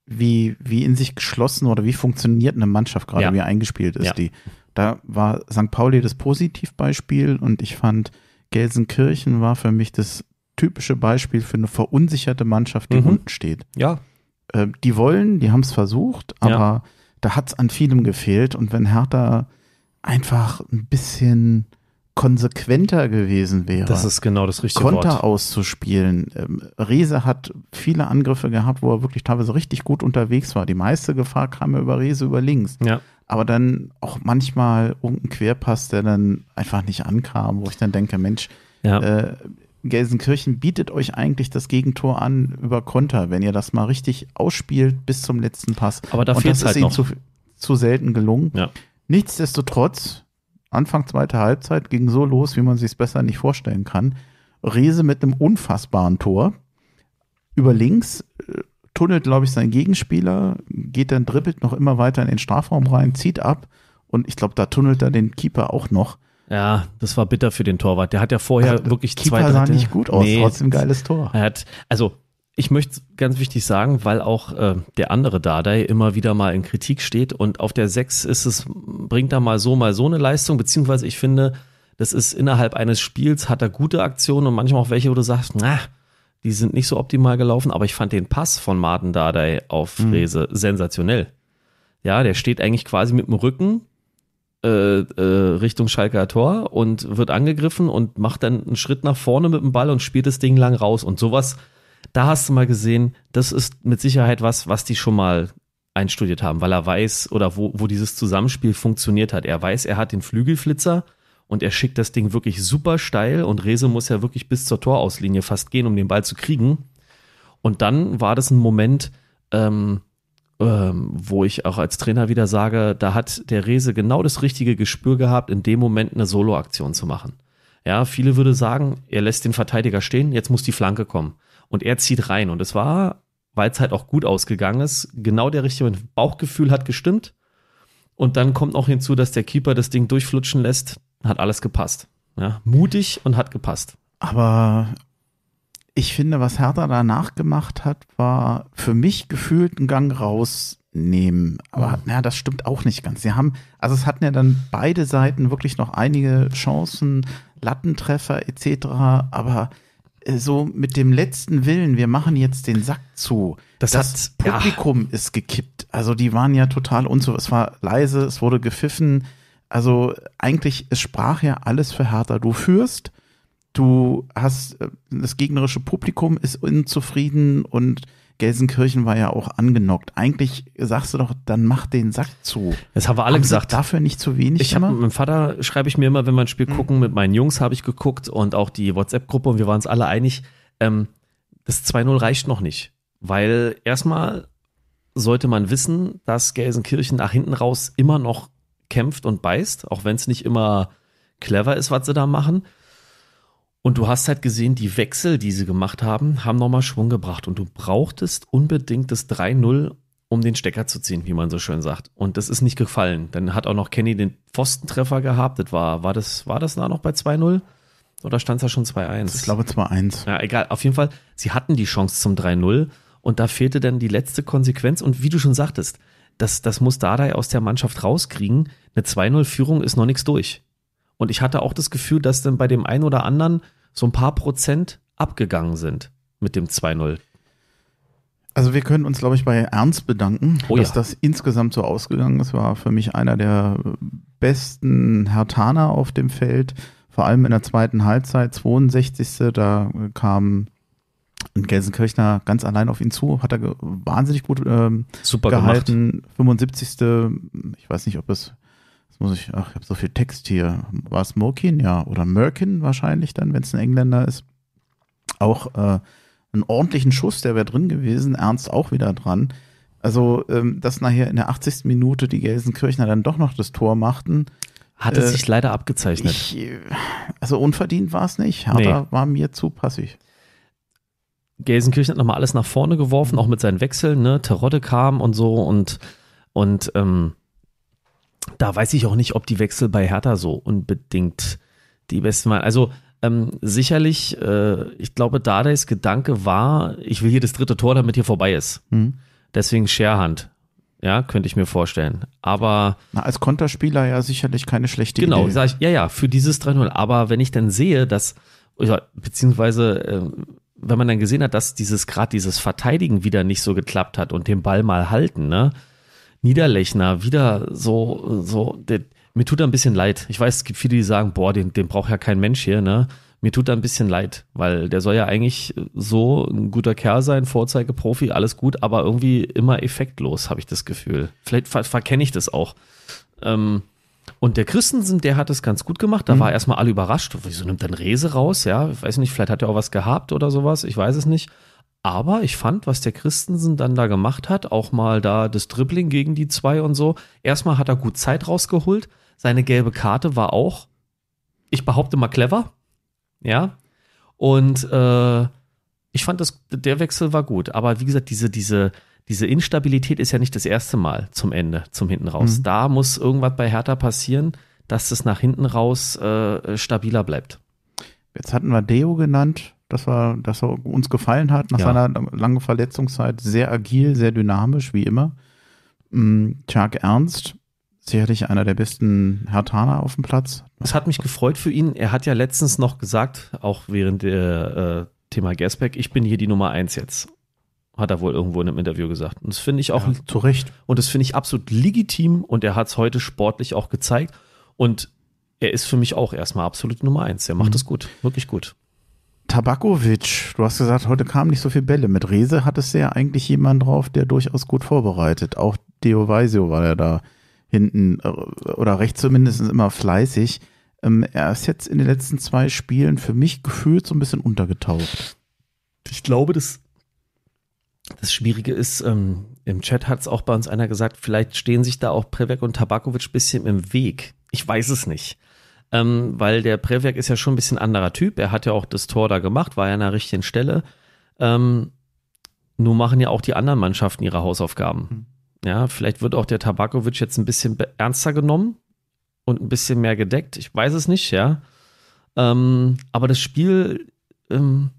wie, wie in sich geschlossen oder wie funktioniert eine Mannschaft gerade, ja. wie eingespielt ist ja. die. Da war St. Pauli das Positivbeispiel und ich fand, Gelsenkirchen war für mich das typische Beispiel für eine verunsicherte Mannschaft, die mhm. unten steht. Ja. Äh, die wollen, die haben es versucht, aber ja da hat es an vielem gefehlt. Und wenn Hertha einfach ein bisschen konsequenter gewesen wäre. Das ist genau das richtige Konter Wort. auszuspielen. Ähm, Rese hat viele Angriffe gehabt, wo er wirklich teilweise richtig gut unterwegs war. Die meiste Gefahr kam ja über Rese über links. Ja. Aber dann auch manchmal irgendein Querpass, der dann einfach nicht ankam, wo ich dann denke, Mensch, ja. äh, Gelsenkirchen bietet euch eigentlich das Gegentor an über Konter, wenn ihr das mal richtig ausspielt bis zum letzten Pass. Aber da Und das halt ist ihnen zu, zu, selten gelungen. Ja. Nichtsdestotrotz, Anfang zweiter Halbzeit ging so los, wie man sich es besser nicht vorstellen kann. Riese mit einem unfassbaren Tor über links äh, tunnelt, glaube ich, seinen Gegenspieler, geht dann dribbelt noch immer weiter in den Strafraum rein, zieht ab und ich glaube, da tunnelt er den Keeper auch noch. Ja, das war bitter für den Torwart. Der hat ja vorher also, wirklich Keeper zwei. Keeper sah nicht gut aus, nee, trotzdem geiles Tor. Er hat, also ich möchte ganz wichtig sagen, weil auch äh, der andere Dardai immer wieder mal in Kritik steht und auf der 6 ist es, bringt er mal so, mal so eine Leistung, beziehungsweise ich finde, das ist innerhalb eines Spiels, hat er gute Aktionen und manchmal auch welche, wo du sagst, na, die sind nicht so optimal gelaufen, aber ich fand den Pass von Martin Dardai auf Frese mhm. sensationell. Ja, der steht eigentlich quasi mit dem Rücken äh, äh, Richtung Schalke Tor und wird angegriffen und macht dann einen Schritt nach vorne mit dem Ball und spielt das Ding lang raus. Und sowas, da hast du mal gesehen, das ist mit Sicherheit was, was die schon mal einstudiert haben, weil er weiß oder wo, wo dieses Zusammenspiel funktioniert hat. Er weiß, er hat den Flügelflitzer und er schickt das Ding wirklich super steil und Rese muss ja wirklich bis zur Torauslinie fast gehen, um den Ball zu kriegen. Und dann war das ein Moment, ähm, ähm, wo ich auch als Trainer wieder sage, da hat der Rese genau das richtige Gespür gehabt, in dem Moment eine Solo-Aktion zu machen. Ja, viele würde sagen, er lässt den Verteidiger stehen, jetzt muss die Flanke kommen. Und er zieht rein. Und es war, weil es halt auch gut ausgegangen ist, genau der richtige Moment. Bauchgefühl hat gestimmt. Und dann kommt noch hinzu, dass der Keeper das Ding durchflutschen lässt. Hat alles gepasst. Ja, mutig und hat gepasst. Aber ich finde, was Hertha danach gemacht hat, war für mich gefühlt einen Gang rausnehmen. Aber oh. na, das stimmt auch nicht ganz. Sie haben, also es hatten ja dann beide Seiten wirklich noch einige Chancen, Lattentreffer etc. Aber äh, so mit dem letzten Willen, wir machen jetzt den Sack zu. Das, das hat, Publikum ja. ist gekippt. Also die waren ja total unzufrieden. Es war leise, es wurde gepfiffen. Also eigentlich, es sprach ja alles für Hertha. Du führst, du hast, äh, das gegnerische Publikum ist unzufrieden und Gelsenkirchen war ja auch angenockt. Eigentlich sagst du doch, dann mach den Sack zu. Das haben wir alle haben gesagt. Dafür nicht zu wenig. Ich habe mit meinem Vater schreibe ich mir immer, wenn wir ein Spiel mhm. gucken, mit meinen Jungs habe ich geguckt und auch die WhatsApp-Gruppe und wir waren uns alle einig, ähm, das 2-0 reicht noch nicht. Weil erstmal sollte man wissen, dass Gelsenkirchen nach hinten raus immer noch kämpft und beißt, auch wenn es nicht immer clever ist, was sie da machen. Und du hast halt gesehen, die Wechsel, die sie gemacht haben, haben nochmal Schwung gebracht. Und du brauchtest unbedingt das 3-0, um den Stecker zu ziehen, wie man so schön sagt. Und das ist nicht gefallen. Dann hat auch noch Kenny den Pfostentreffer gehabt. Das war, war, das, war das da noch bei 2-0? Oder stand es da schon 2-1? Ich glaube 2-1. Ja, egal. Auf jeden Fall, sie hatten die Chance zum 3-0. Und da fehlte dann die letzte Konsequenz. Und wie du schon sagtest, das, das muss Dadai aus der Mannschaft rauskriegen. Eine 2-0-Führung ist noch nichts durch. Und ich hatte auch das Gefühl, dass dann bei dem einen oder anderen so ein paar Prozent abgegangen sind mit dem 2-0. Also wir können uns, glaube ich, bei Ernst bedanken, oh ja. dass das insgesamt so ausgegangen ist. War für mich einer der besten Hertaner auf dem Feld, vor allem in der zweiten Halbzeit, 62. Da kam ein Gelsenkirchner ganz allein auf ihn zu, hat er wahnsinnig gut ähm, Super gehalten. Gemacht. 75. Ich weiß nicht, ob es Jetzt muss ich, ach, ich habe so viel Text hier. War es Mokin, ja, oder Merkin wahrscheinlich dann, wenn es ein Engländer ist. Auch äh, einen ordentlichen Schuss, der wäre drin gewesen. Ernst auch wieder dran. Also, ähm, dass nachher in der 80. Minute die Gelsenkirchner dann doch noch das Tor machten. Hat es äh, sich leider abgezeichnet. Ich, äh, also unverdient war es nicht, aber nee. war mir zu passig. Gelsenkirchen hat nochmal alles nach vorne geworfen, auch mit seinen Wechseln, ne? Terodde kam und so und, und ähm, da weiß ich auch nicht, ob die Wechsel bei Hertha so unbedingt die besten waren. Also ähm, sicherlich, äh, ich glaube, Dadays Gedanke war, ich will hier das dritte Tor, damit hier vorbei ist. Mhm. Deswegen Scherhand. Ja, könnte ich mir vorstellen. Aber. Na, als Konterspieler ja sicherlich keine schlechte genau, Idee. Genau, sag ich, ja, ja, für dieses 3-0. Aber wenn ich dann sehe, dass, beziehungsweise, äh, wenn man dann gesehen hat, dass dieses, gerade dieses Verteidigen wieder nicht so geklappt hat und den Ball mal halten, ne? Niederlechner wieder so, so, der, mir tut da ein bisschen leid. Ich weiß, es gibt viele, die sagen, boah, den, den braucht ja kein Mensch hier, ne? Mir tut da ein bisschen leid, weil der soll ja eigentlich so ein guter Kerl sein, Vorzeigeprofi, alles gut, aber irgendwie immer effektlos, habe ich das Gefühl. Vielleicht ver verkenne ich das auch. Ähm, und der Christensen, der hat es ganz gut gemacht. Da mhm. war erstmal alle überrascht. Wieso nimmt er einen Rese raus? Ja, ich weiß nicht, vielleicht hat er auch was gehabt oder sowas. Ich weiß es nicht. Aber ich fand, was der Christensen dann da gemacht hat, auch mal da das Dribbling gegen die zwei und so. Erstmal hat er gut Zeit rausgeholt. Seine gelbe Karte war auch, ich behaupte mal clever. Ja. Und äh, ich fand, das, der Wechsel war gut. Aber wie gesagt, diese, diese, diese Instabilität ist ja nicht das erste Mal zum Ende, zum hinten raus. Mhm. Da muss irgendwas bei Hertha passieren, dass es nach hinten raus äh, stabiler bleibt. Jetzt hatten wir Deo genannt dass er, dass er uns gefallen hat nach ja. seiner langen Verletzungszeit. Sehr agil, sehr dynamisch, wie immer. Mhm, Ernst, sicherlich einer der besten Hertaner auf dem Platz. Es hat mich gefreut für ihn. Er hat ja letztens noch gesagt, auch während der äh, Thema Gasback, ich bin hier die Nummer eins jetzt. Hat er wohl irgendwo in einem Interview gesagt. Und das finde ich auch. Ja, zu Recht. Und das finde ich absolut legitim und er hat es heute sportlich auch gezeigt. Und er ist für mich auch erstmal absolut Nummer eins. Er macht mhm. es mhm. gut, wirklich gut. Tabakovic, du hast gesagt, heute kamen nicht so viele Bälle. Mit Rese hattest du ja eigentlich jemanden drauf, der durchaus gut vorbereitet. Auch Deo Deovisio war ja da hinten äh, oder rechts zumindest immer fleißig. Ähm, er ist jetzt in den letzten zwei Spielen für mich gefühlt so ein bisschen untergetaucht. Ich glaube, das, das Schwierige ist, ähm, im Chat hat es auch bei uns einer gesagt, vielleicht stehen sich da auch Prevek und Tabakovic ein bisschen im Weg. Ich weiß es nicht ähm, weil der Präwerk ist ja schon ein bisschen anderer Typ. Er hat ja auch das Tor da gemacht, war ja an der richtigen Stelle. Ähm, nun machen ja auch die anderen Mannschaften ihre Hausaufgaben. Mhm. Ja, vielleicht wird auch der Tabakovic jetzt ein bisschen ernster genommen und ein bisschen mehr gedeckt. Ich weiß es nicht, ja. Ähm, aber das Spiel, ähm,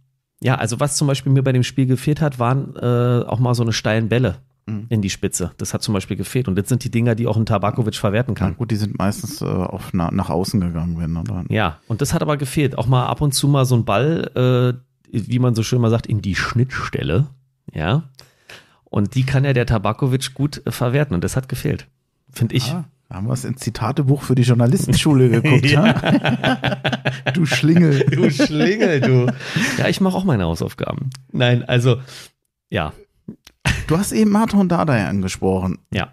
ja, also was zum Beispiel mir bei dem Spiel gefehlt hat, waren äh, auch mal so eine steilen Bälle mhm. in die Spitze. Das hat zum Beispiel gefehlt. Und das sind die Dinger, die auch ein Tabakovic verwerten kann. Ja, gut, die sind meistens äh, auf na, nach außen gegangen, wenn oder? Ja, und das hat aber gefehlt. Auch mal ab und zu mal so ein Ball, äh, wie man so schön mal sagt, in die Schnittstelle. Ja. Und die kann ja der Tabakovic gut äh, verwerten. Und das hat gefehlt. Finde ich. Ah. haben wir es ins Zitatebuch für die Journalistenschule *laughs* geguckt. ja. Ne? *laughs* du Schlingel. Du Schlingel, du. Ja, ich mache auch meine Hausaufgaben. Nein, also, ja. Du hast eben Martha und Dardai angesprochen. Ja.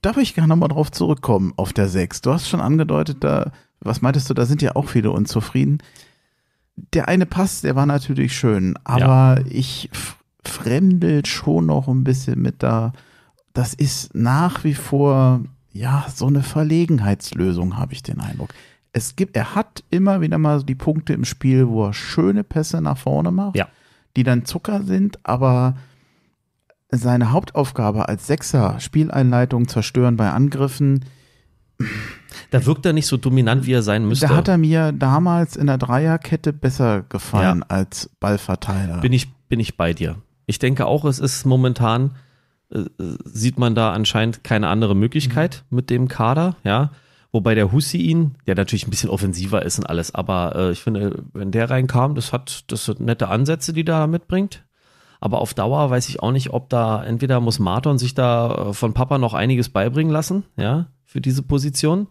Darf ich gerne nochmal drauf zurückkommen auf der 6? Du hast schon angedeutet, da, was meintest du, da sind ja auch viele unzufrieden. Der eine passt, der war natürlich schön, aber ja. ich fremdel schon noch ein bisschen mit da. Das ist nach wie vor, ja, so eine Verlegenheitslösung, habe ich den Eindruck. Es gibt, er hat immer wieder mal die Punkte im Spiel, wo er schöne Pässe nach vorne macht, ja. die dann Zucker sind, aber seine Hauptaufgabe als Sechser, Spieleinleitung zerstören bei Angriffen. Da wirkt er nicht so dominant, wie er sein müsste. Da hat er mir damals in der Dreierkette besser gefallen ja. als Ballverteiler. Bin ich, bin ich bei dir. Ich denke auch, es ist momentan, äh, sieht man da anscheinend keine andere Möglichkeit mhm. mit dem Kader, ja. Wobei der Hussein, der natürlich ein bisschen offensiver ist und alles, aber äh, ich finde, wenn der reinkam, das hat, das sind nette Ansätze, die da mitbringt. Aber auf Dauer weiß ich auch nicht, ob da entweder muss Marton sich da äh, von Papa noch einiges beibringen lassen, ja, für diese Position.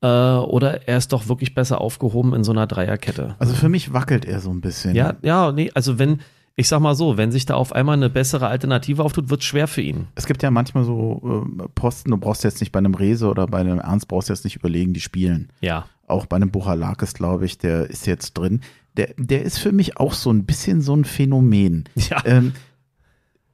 Äh, oder er ist doch wirklich besser aufgehoben in so einer Dreierkette. Also für mich wackelt er so ein bisschen. Ja, ja, nee, also wenn, ich sag mal so, wenn sich da auf einmal eine bessere Alternative auftut, wird es schwer für ihn. Es gibt ja manchmal so äh, Posten, du brauchst jetzt nicht bei einem Rese oder bei einem Ernst, brauchst jetzt nicht überlegen, die spielen. Ja. Auch bei einem Buchalakis, glaube ich, der ist jetzt drin der, der ist für mich auch so ein bisschen so ein Phänomen. Ja. Ähm,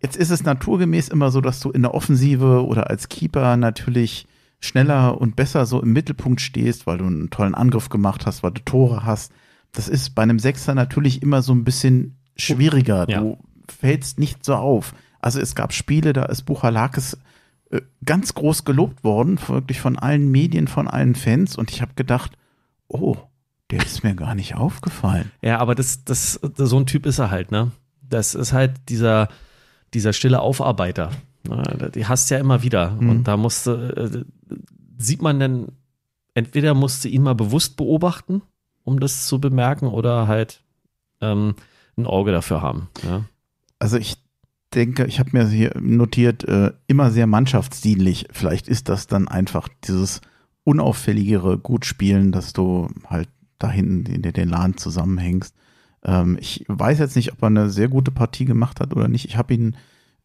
jetzt ist es naturgemäß immer so, dass du in der Offensive oder als Keeper natürlich schneller und besser so im Mittelpunkt stehst, weil du einen tollen Angriff gemacht hast, weil du Tore hast. Das ist bei einem Sechser natürlich immer so ein bisschen schwieriger. Ja. Du fällst nicht so auf. Also es gab Spiele, da ist Buchalakis äh, ganz groß gelobt worden, wirklich von allen Medien, von allen Fans. Und ich habe gedacht, oh, der ist mir gar nicht aufgefallen. Ja, aber das, das, das, so ein Typ ist er halt, ne? Das ist halt dieser, dieser stille Aufarbeiter. Ne? Die hast ja immer wieder. Mhm. Und da musste, äh, sieht man denn, entweder musste ihn mal bewusst beobachten, um das zu bemerken, oder halt ähm, ein Auge dafür haben. Ja? Also ich denke, ich habe mir hier notiert, äh, immer sehr mannschaftsdienlich. Vielleicht ist das dann einfach dieses unauffälligere Gutspielen, dass du halt da hinten in den Laden zusammenhängst. Ähm, ich weiß jetzt nicht, ob er eine sehr gute Partie gemacht hat oder nicht. Ich habe ihn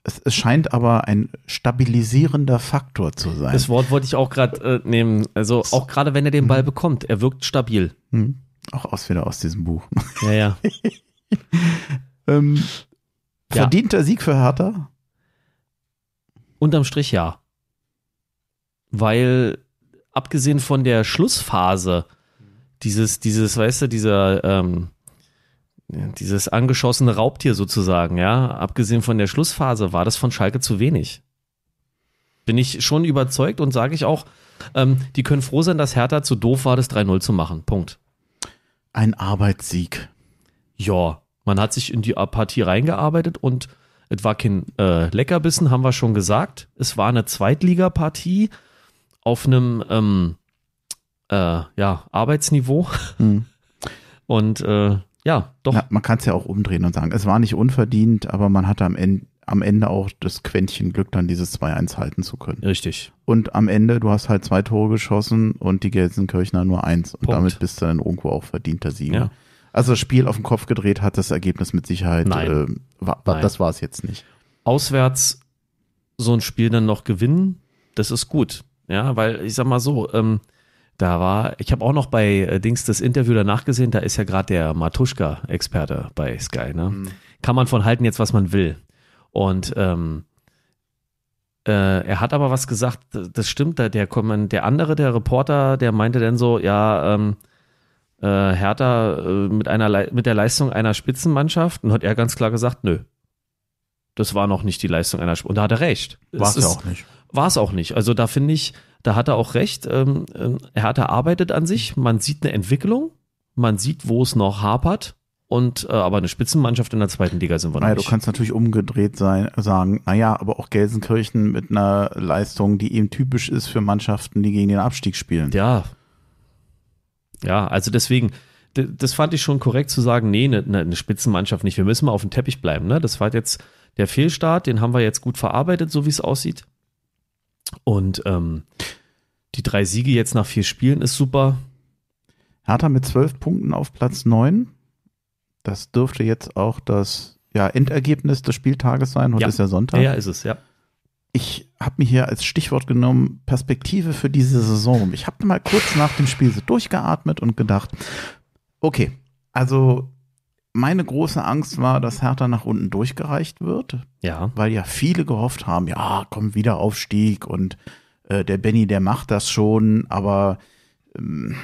es, es, scheint aber ein stabilisierender Faktor zu sein. Das Wort wollte ich auch gerade äh, nehmen. Also auch gerade wenn er den mhm. Ball bekommt, er wirkt stabil. Mhm. Auch aus wieder aus diesem Buch. Ja, ja. *laughs* ähm, ja. Verdienter Sieg für Hertha? Unterm Strich ja. Weil abgesehen von der Schlussphase dieses, dieses, weißt du, dieser, ähm, dieses angeschossene Raubtier sozusagen, ja, abgesehen von der Schlussphase, war das von Schalke zu wenig. Bin ich schon überzeugt und sage ich auch, ähm, die können froh sein, dass Hertha zu doof war, das 3-0 zu machen. Punkt. Ein Arbeitssieg. Ja, man hat sich in die Partie reingearbeitet und es war kein äh, Leckerbissen, haben wir schon gesagt. Es war eine Zweitligapartie auf einem ähm, äh, ja, Arbeitsniveau. Mhm. *laughs* Und äh, ja, doch. Ja, man kann es ja auch umdrehen und sagen, es war nicht unverdient, aber man hatte am Ende, am Ende auch das Quäntchen Glück, dann dieses 2-1 halten zu können. Richtig. Und am Ende, du hast halt zwei Tore geschossen und die Gelsenkirchner nur eins. Und Punkt. damit bist du dann irgendwo auch verdienter Sieger. Ja. Also das Spiel auf den Kopf gedreht hat das Ergebnis mit Sicherheit, äh, war, war, das war es jetzt nicht. Auswärts so ein Spiel dann noch gewinnen, das ist gut. Ja, weil ich sag mal so, ähm, da war, ich habe auch noch bei äh, Dings das Interview danach gesehen, da ist ja gerade der Matuschka-Experte bei Sky. Ne? Mhm. Kann man von halten jetzt, was man will. Und ähm, äh, er hat aber was gesagt, das stimmt, der, der, andere, der Reporter, der meinte dann so, ja, ähm, äh, Hertha äh, mit, einer, mit der Leistung einer Spitzenmannschaft und hat er ganz klar gesagt, nö. Das war noch nicht die Leistung einer Spitzenmannschaft. Und da hat er recht. War es ja auch nicht. War es auch nicht. Also da finde ich, da hat er auch recht. Ähm, ähm, er hat erarbeitet an sich. Man sieht eine Entwicklung. Man sieht, wo es noch hapert. Und äh, aber eine Spitzenmannschaft in der zweiten Liga sind wir naja, nicht. Du kannst natürlich umgedreht sein, sagen, naja, aber auch Gelsenkirchen mit einer Leistung, die eben typisch ist für Mannschaften, die gegen den Abstieg spielen. Ja. Ja, also deswegen, das fand ich schon korrekt zu sagen, nee, eine, ne, eine Spitzenmannschaft nicht. Wir müssen mal auf dem Teppich bleiben. Ne? Das war jetzt der Fehlstart, den haben wir jetzt gut verarbeitet, so wie es aussieht. Und ähm, die drei Siege jetzt nach vier Spielen ist super. Hertha mit zwölf Punkten auf Platz neun. Das dürfte jetzt auch das ja, Endergebnis des Spieltages sein. Heute ja. ist ja Sonntag. Ja, ist es, ja. Ich habe mir hier als Stichwort genommen Perspektive für diese Saison. Ich habe mal kurz nach dem Spiel so durchgeatmet und gedacht, okay, also meine große Angst war, dass Hertha nach unten durchgereicht wird. Ja. Weil ja viele gehofft haben, ja, kommt wieder Aufstieg und äh, der Benny, der macht das schon, aber ähm,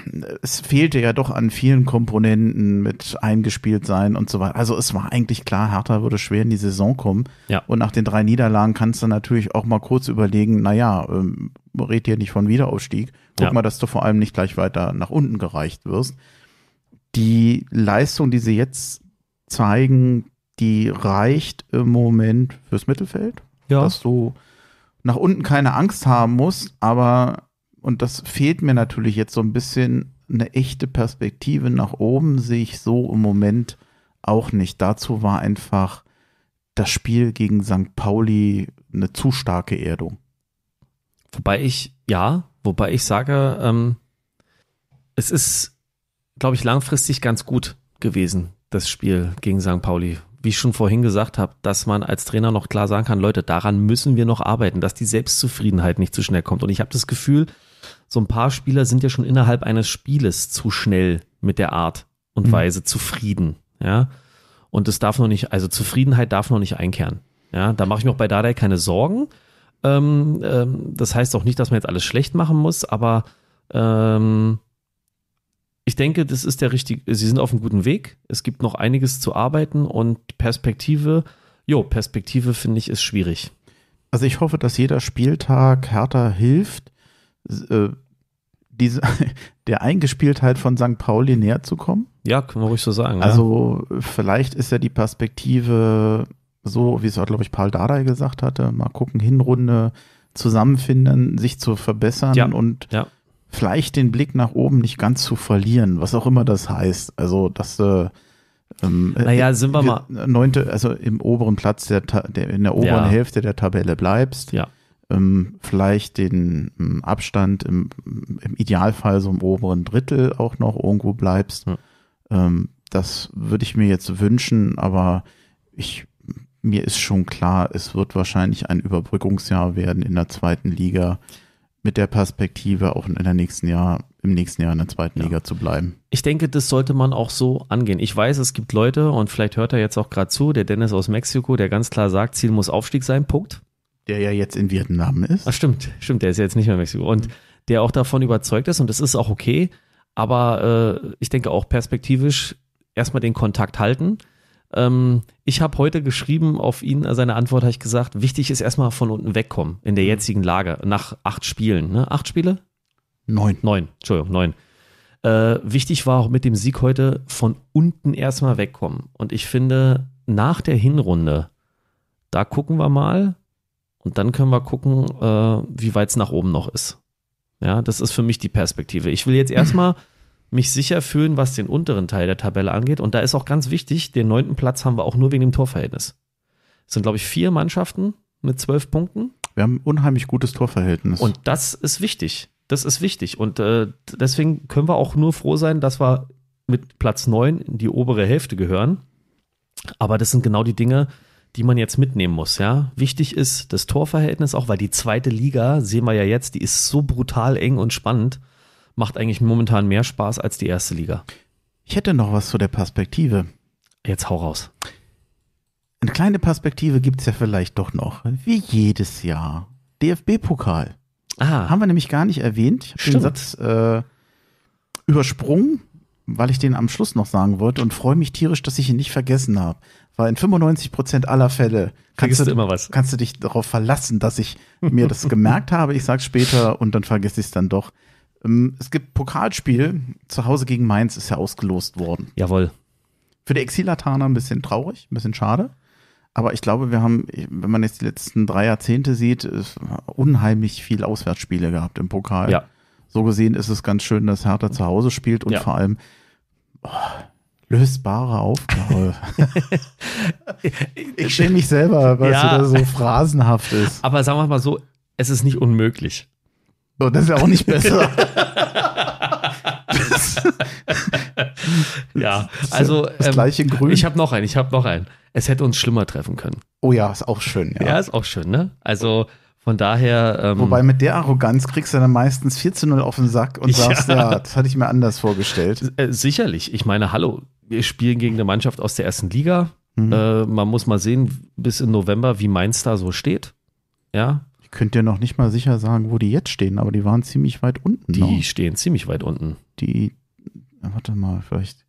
es fehlte ja doch an vielen Komponenten mit eingespielt sein und so weiter. Also es war eigentlich klar, Hertha würde schwer in die Saison kommen. Ja. Und nach den drei Niederlagen kannst du natürlich auch mal kurz überlegen, naja, ähm, red hier nicht von Wiederaufstieg. Guck ja. mal, dass du vor allem nicht gleich weiter nach unten gereicht wirst die Leistung, die sie jetzt zeigen, die reicht im Moment fürs Mittelfeld. Ja. Dass du nach unten keine Angst haben musst, aber, und das fehlt mir natürlich jetzt so ein bisschen, eine echte Perspektive nach oben sehe ich so im Moment auch nicht. Dazu war einfach das Spiel gegen St. Pauli eine zu starke Erdung. Wobei ich, ja, wobei ich sage, ähm, es ist glaube ich, langfristig ganz gut gewesen, das Spiel gegen St. Pauli. Wie ich schon vorhin gesagt habe, dass man als Trainer noch klar sagen kann, Leute, daran müssen wir noch arbeiten, dass die Selbstzufriedenheit nicht zu schnell kommt. Und ich habe das Gefühl, so ein paar Spieler sind ja schon innerhalb eines Spieles zu schnell mit der Art und mhm. Weise zufrieden. Ja. Und es darf noch nicht, also Zufriedenheit darf noch nicht einkehren. Ja, da mache ich mir auch bei Dardai keine Sorgen. Ähm, ähm, das heißt auch nicht, dass man jetzt alles schlecht machen muss, aber ähm, ich denke, das ist der richtige, sie sind auf einem guten Weg. Es gibt noch einiges zu arbeiten und Perspektive, jo, Perspektive finde ich ist schwierig. Also ich hoffe, dass jeder Spieltag härter hilft, äh, diese, *laughs* der Eingespieltheit von St. Pauli näher zu kommen. Ja, können wir ruhig so sagen. Also ja. vielleicht ist ja die Perspektive so, wie es auch, glaube ich, Paul Dardai gesagt hatte, mal gucken, Hinrunde zusammenfinden, sich zu verbessern ja, und ja vielleicht den Blick nach oben nicht ganz zu verlieren, was auch immer das heißt. Also, dass äh, ähm, äh, naja, sind wir, wir mal. Neunte, also im oberen Platz, der, der in der oberen ja. Hälfte der Tabelle bleibst. Ja. Ähm, vielleicht den ähm, Abstand im, im, Idealfall so im oberen Drittel auch noch irgendwo bleibst. Ja. Ähm, das würde ich mir jetzt wünschen, aber ich, mir ist schon klar, es wird wahrscheinlich ein Überbrückungsjahr werden in der zweiten Liga mit der Perspektive auch in der nächsten Jahr, im nächsten Jahr in der zweiten ja. Liga zu bleiben. Ich denke, das sollte man auch so angehen. Ich weiß, es gibt Leute und vielleicht hört er jetzt auch gerade zu, der Dennis aus Mexiko, der ganz klar sagt, Ziel muss Aufstieg sein, Punkt. Der ja jetzt in Vietnam ist. Ach stimmt, stimmt, der ist ja jetzt nicht mehr in Mexiko und mhm. der auch davon überzeugt ist und das ist auch okay, aber äh, ich denke auch perspektivisch erstmal den Kontakt halten ähm, ich habe heute geschrieben auf ihn, äh, seine Antwort habe ich gesagt, wichtig ist erstmal von unten wegkommen in der mhm. jetzigen Lage, nach acht Spielen. Ne? Acht Spiele? Neun. Neun, Entschuldigung, neun. Äh, wichtig war auch mit dem Sieg heute von unten erstmal wegkommen. Und ich finde, nach der Hinrunde, da gucken wir mal und dann können wir gucken, äh, wie weit es nach oben noch ist. Ja, das ist für mich die Perspektive. Ich will jetzt *clears throat* erstmal mich sicher fühlen, was den unteren Teil der Tabelle angeht. Und da ist auch ganz wichtig, den neunten Platz haben wir auch nur wegen dem Torverhältnis. Es sind, glaube ich, vier Mannschaften mit zwölf Punkten. Wir haben ein unheimlich gutes Torverhältnis. Und das ist wichtig. Das ist wichtig. Und äh, deswegen können wir auch nur froh sein, dass wir mit Platz neun in die obere Hälfte gehören. Aber das sind genau die Dinge, die man jetzt mitnehmen muss. Ja? Wichtig ist das Torverhältnis auch, weil die zweite Liga, sehen wir ja jetzt, die ist so brutal eng und spannend macht eigentlich momentan mehr Spaß als die erste Liga. Ich hätte noch was zu der Perspektive. Jetzt hau raus. Eine kleine Perspektive gibt es ja vielleicht doch noch. Wie jedes Jahr. DFB-Pokal. Ah. Haben wir nämlich gar nicht erwähnt. Ich habe den Satz äh, übersprungen, weil ich den am Schluss noch sagen wollte und freue mich tierisch, dass ich ihn nicht vergessen habe. Weil in 95 Prozent aller Fälle kannst Kriegst du, immer was. kannst du dich darauf verlassen, dass ich mir das *laughs* gemerkt habe. Ich sag's später und dann vergesse ich es dann doch. Ähm, es gibt Pokalspiel zu Hause gegen Mainz, ist ja ausgelost worden. Jawohl. Für die Exilataner ein bisschen traurig, ein bisschen schade. Aber ich glaube, wir haben, wenn man jetzt die letzten drei Jahrzehnte sieht, äh, unheimlich viel Auswärtsspiele gehabt im Pokal. Ja. So gesehen ist es ganz schön, dass Hertha zu Hause spielt und ja. vor allem oh, lösbare Aufgabe. *laughs* ich schäme mich selber, weil ja. es wieder so phrasenhaft ist. Aber sagen wir mal so, es ist nicht unmöglich. So, das ist ja auch nicht *laughs* besser. *laughs* ja, also das, ähm, gleiche ähm, Grün. Ich habe noch einen, ich habe noch einen. Es hätte uns schlimmer treffen können. Oh ja, ist auch schön. Ja, ja ist auch schön, ne? Also von daher. Ähm, Wobei mit der Arroganz kriegst du dann meistens 4 zu 0 auf den Sack und *laughs* sagst, ja. ja, das hatte ich mir anders vorgestellt. Äh, sicherlich. Ich meine, hallo, wir spielen gegen eine Mannschaft aus der ersten Liga. Mhm. Äh, man muss mal sehen, bis im November, wie Mainz da so steht. Ja, Ihr könnt ja noch nicht mal sicher sagen, wo die jetzt stehen, aber die waren ziemlich weit unten. Die noch. stehen ziemlich weit unten. Die, warte mal, vielleicht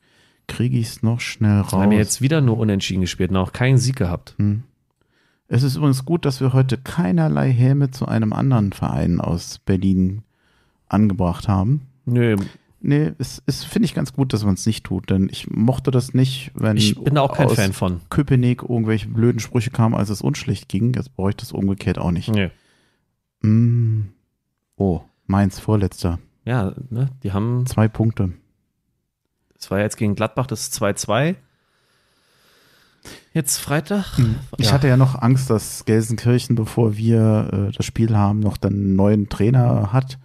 kriege ich es noch schnell raus. Wir haben jetzt wieder nur unentschieden gespielt, und auch keinen Sieg gehabt. Hm. Es ist übrigens gut, dass wir heute keinerlei Helme zu einem anderen Verein aus Berlin angebracht haben. Nö. Nee, es, es finde ich ganz gut, dass man es nicht tut, denn ich mochte das nicht, wenn ich bin auch kein Fan von Köpenick irgendwelche blöden Sprüche kamen, als es unschlicht ging. Jetzt bräuchte ich das umgekehrt auch nicht. Nee. Mm. Oh, Mainz vorletzter. Ja, ne, die haben. Zwei Punkte. Es war jetzt gegen Gladbach das 2-2. Jetzt Freitag. Mhm. Ja. Ich hatte ja noch Angst, dass Gelsenkirchen, bevor wir äh, das Spiel haben, noch dann einen neuen Trainer hat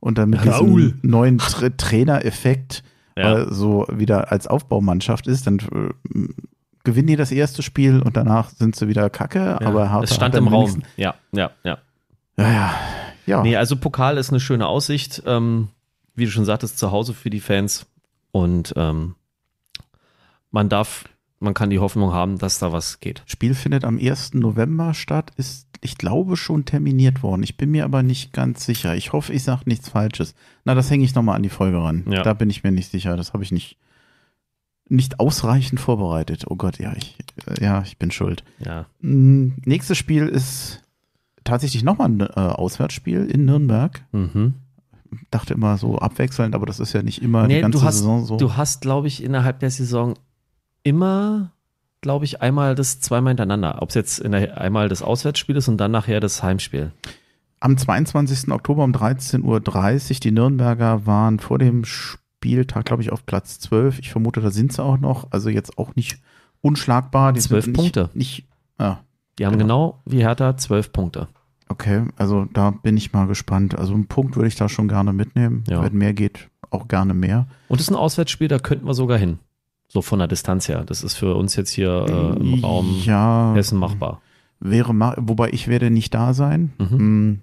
und dann mit Raul. diesem neuen Tra Trainereffekt ja. äh, so wieder als Aufbaumannschaft ist, dann äh, gewinnen die das erste Spiel und danach sind sie wieder kacke, ja. aber Hertha Es stand im Raum. Ja, ja, ja. Naja, ja. Nee, also Pokal ist eine schöne Aussicht. Ähm, wie du schon sagtest, zu Hause für die Fans. Und ähm, man darf, man kann die Hoffnung haben, dass da was geht. Spiel findet am 1. November statt, ist, ich glaube, schon terminiert worden. Ich bin mir aber nicht ganz sicher. Ich hoffe, ich sage nichts Falsches. Na, das hänge ich nochmal an die Folge ran. Ja. Da bin ich mir nicht sicher. Das habe ich nicht, nicht ausreichend vorbereitet. Oh Gott, ja, ich, äh, ja, ich bin schuld. Ja. Hm, nächstes Spiel ist tatsächlich nochmal ein äh, Auswärtsspiel in Nürnberg. Mhm. Dachte immer so abwechselnd, aber das ist ja nicht immer nee, die ganze hast, Saison so. Du hast, glaube ich, innerhalb der Saison immer, glaube ich, einmal das zweimal hintereinander. Ob es jetzt der, einmal das Auswärtsspiel ist und dann nachher das Heimspiel. Am 22. Oktober um 13.30 Uhr, die Nürnberger waren vor dem Spieltag, glaube ich, auf Platz 12. Ich vermute, da sind sie auch noch. Also jetzt auch nicht unschlagbar. Die 12 Punkte. Nicht, nicht, ja, die haben genau, genau wie Hertha zwölf Punkte. Okay, also da bin ich mal gespannt. Also einen Punkt würde ich da schon gerne mitnehmen. Ja. Wenn mehr geht, auch gerne mehr. Und das ist ein Auswärtsspiel, da könnten wir sogar hin. So von der Distanz her. Das ist für uns jetzt hier äh, im Raum ja, Hessen machbar. Wäre mach wobei ich werde nicht da sein. Mhm. Mm,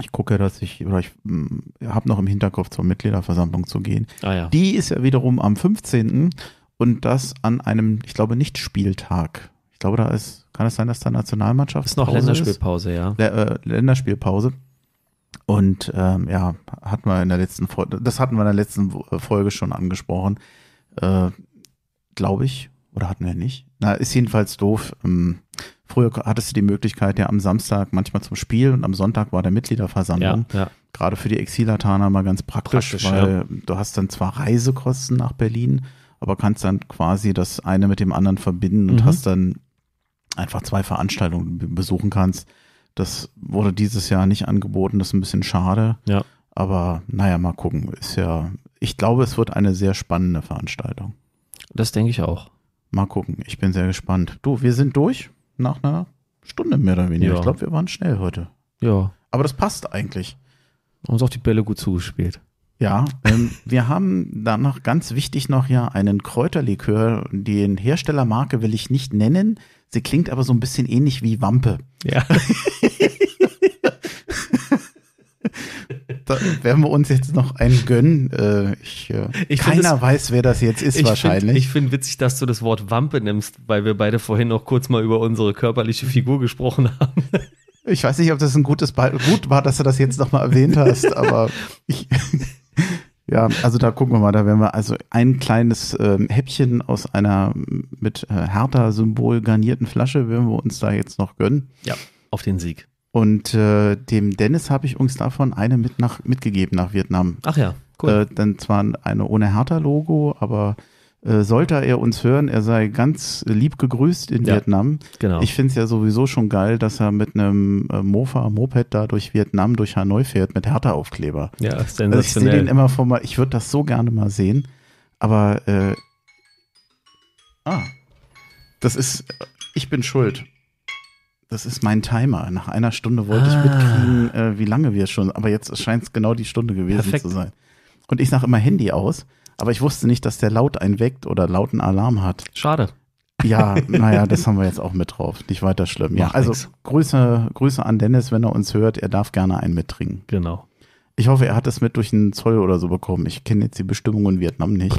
ich gucke, dass ich, oder ich mm, habe noch im Hinterkopf zur Mitgliederversammlung zu gehen. Ah, ja. Die ist ja wiederum am 15. und das an einem, ich glaube, nicht Spieltag. Ich glaube, da ist kann es sein, dass da Nationalmannschaft ist? noch Länderspielpause, ist? ja. L äh, Länderspielpause. Und ähm, ja, hatten wir in der letzten Folge, das hatten wir in der letzten äh, Folge schon angesprochen, äh, glaube ich, oder hatten wir nicht? Na, ist jedenfalls doof. Ähm, früher hattest du die Möglichkeit ja am Samstag manchmal zum Spiel und am Sonntag war der Mitgliederversammlung. Ja, ja. Gerade für die Exilataner mal ganz praktisch, praktisch weil ja. du hast dann zwar Reisekosten nach Berlin, aber kannst dann quasi das eine mit dem anderen verbinden und mhm. hast dann einfach zwei Veranstaltungen besuchen kannst. Das wurde dieses Jahr nicht angeboten, das ist ein bisschen schade. Ja. Aber naja, mal gucken. Ist ja, ich glaube, es wird eine sehr spannende Veranstaltung. Das denke ich auch. Mal gucken, ich bin sehr gespannt. Du, wir sind durch nach einer Stunde mehr oder weniger. Ja. Ich glaube, wir waren schnell heute. Ja. Aber das passt eigentlich. Uns auch die Bälle gut zugespielt. Ja, ähm, wir haben danach ganz wichtig noch ja einen Kräuterlikör. Den Herstellermarke will ich nicht nennen. Sie klingt aber so ein bisschen ähnlich wie Wampe. Ja. da werden wir uns jetzt noch einen gönnen. Äh, ich, äh, ich keiner es, weiß, wer das jetzt ist ich wahrscheinlich. Find, ich finde witzig, dass du das Wort Wampe nimmst, weil wir beide vorhin noch kurz mal über unsere körperliche Figur gesprochen haben. Ich weiß nicht, ob das ein gutes Be gut war, dass du das jetzt nochmal erwähnt hast, aber *laughs* ich. Ja, also da gucken wir mal, da werden wir also ein kleines ähm, Häppchen aus einer ähm, mit äh, Hertha-Symbol garnierten Flasche werden wir uns da jetzt noch gönnen. Ja, auf den Sieg. Und äh, dem Dennis habe ich uns davon eine mit nach, mitgegeben nach Vietnam. Ach ja, cool. Äh, dann zwar eine ohne Hertha-Logo, aber äh, sollte er uns hören, er sei ganz lieb gegrüßt in ja, Vietnam. Genau. Ich finde es ja sowieso schon geil, dass er mit einem äh, Mofa, Moped da durch Vietnam, durch Hanoi fährt, mit Hertha-Aufkleber. Ja, sensationell. Also ich sehe den immer vor mir, ich würde das so gerne mal sehen, aber äh, ah, das ist, äh, ich bin schuld. Das ist mein Timer. Nach einer Stunde wollte ah. ich mitkriegen, äh, wie lange wir schon, aber jetzt scheint es genau die Stunde gewesen Perfekt. zu sein. Und ich sage immer Handy aus, aber ich wusste nicht, dass der laut einweckt oder lauten Alarm hat. Schade. Ja, *laughs* naja, das haben wir jetzt auch mit drauf. Nicht weiter schlimm. Ja, also Grüße, Grüße an Dennis, wenn er uns hört. Er darf gerne einen mittrinken. Genau. Ich hoffe, er hat das mit durch einen Zoll oder so bekommen. Ich kenne jetzt die Bestimmungen in Vietnam nicht.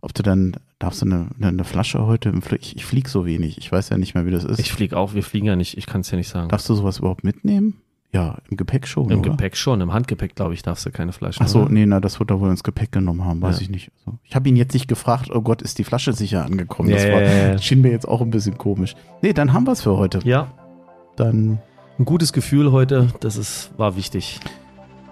Ob du dann, darfst du eine, eine Flasche heute im Ich, ich fliege so wenig. Ich weiß ja nicht mehr, wie das ist. Ich fliege auch. Wir fliegen ja nicht. Ich kann es ja nicht sagen. Darfst du sowas überhaupt mitnehmen? Ja, im Gepäck schon. Im oder? Gepäck schon. Im Handgepäck, glaube ich, darfst du keine Flasche Flaschen. Achso, nee, na, das wird er wohl ins Gepäck genommen haben, weiß ja. ich nicht. Also, ich habe ihn jetzt nicht gefragt, oh Gott, ist die Flasche sicher angekommen? Yeah. Das war, schien mir jetzt auch ein bisschen komisch. Nee, dann haben wir es für heute. Ja. Dann. Ein gutes Gefühl heute, das ist, war wichtig.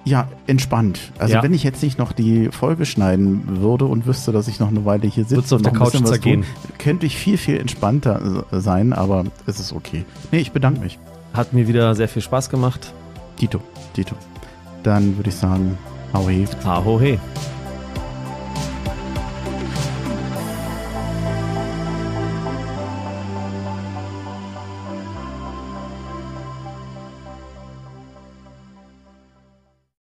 Ja, entspannt. Also ja. wenn ich jetzt nicht noch die Folge schneiden würde und wüsste, dass ich noch eine Weile hier sitze, auf der Couch zergehen. Tun, könnte ich viel, viel entspannter sein, aber es ist okay. Nee, ich bedanke mich. Hat mir wieder sehr viel Spaß gemacht. Tito. Tito. Dann würde ich sagen, ahohe. Ahohe.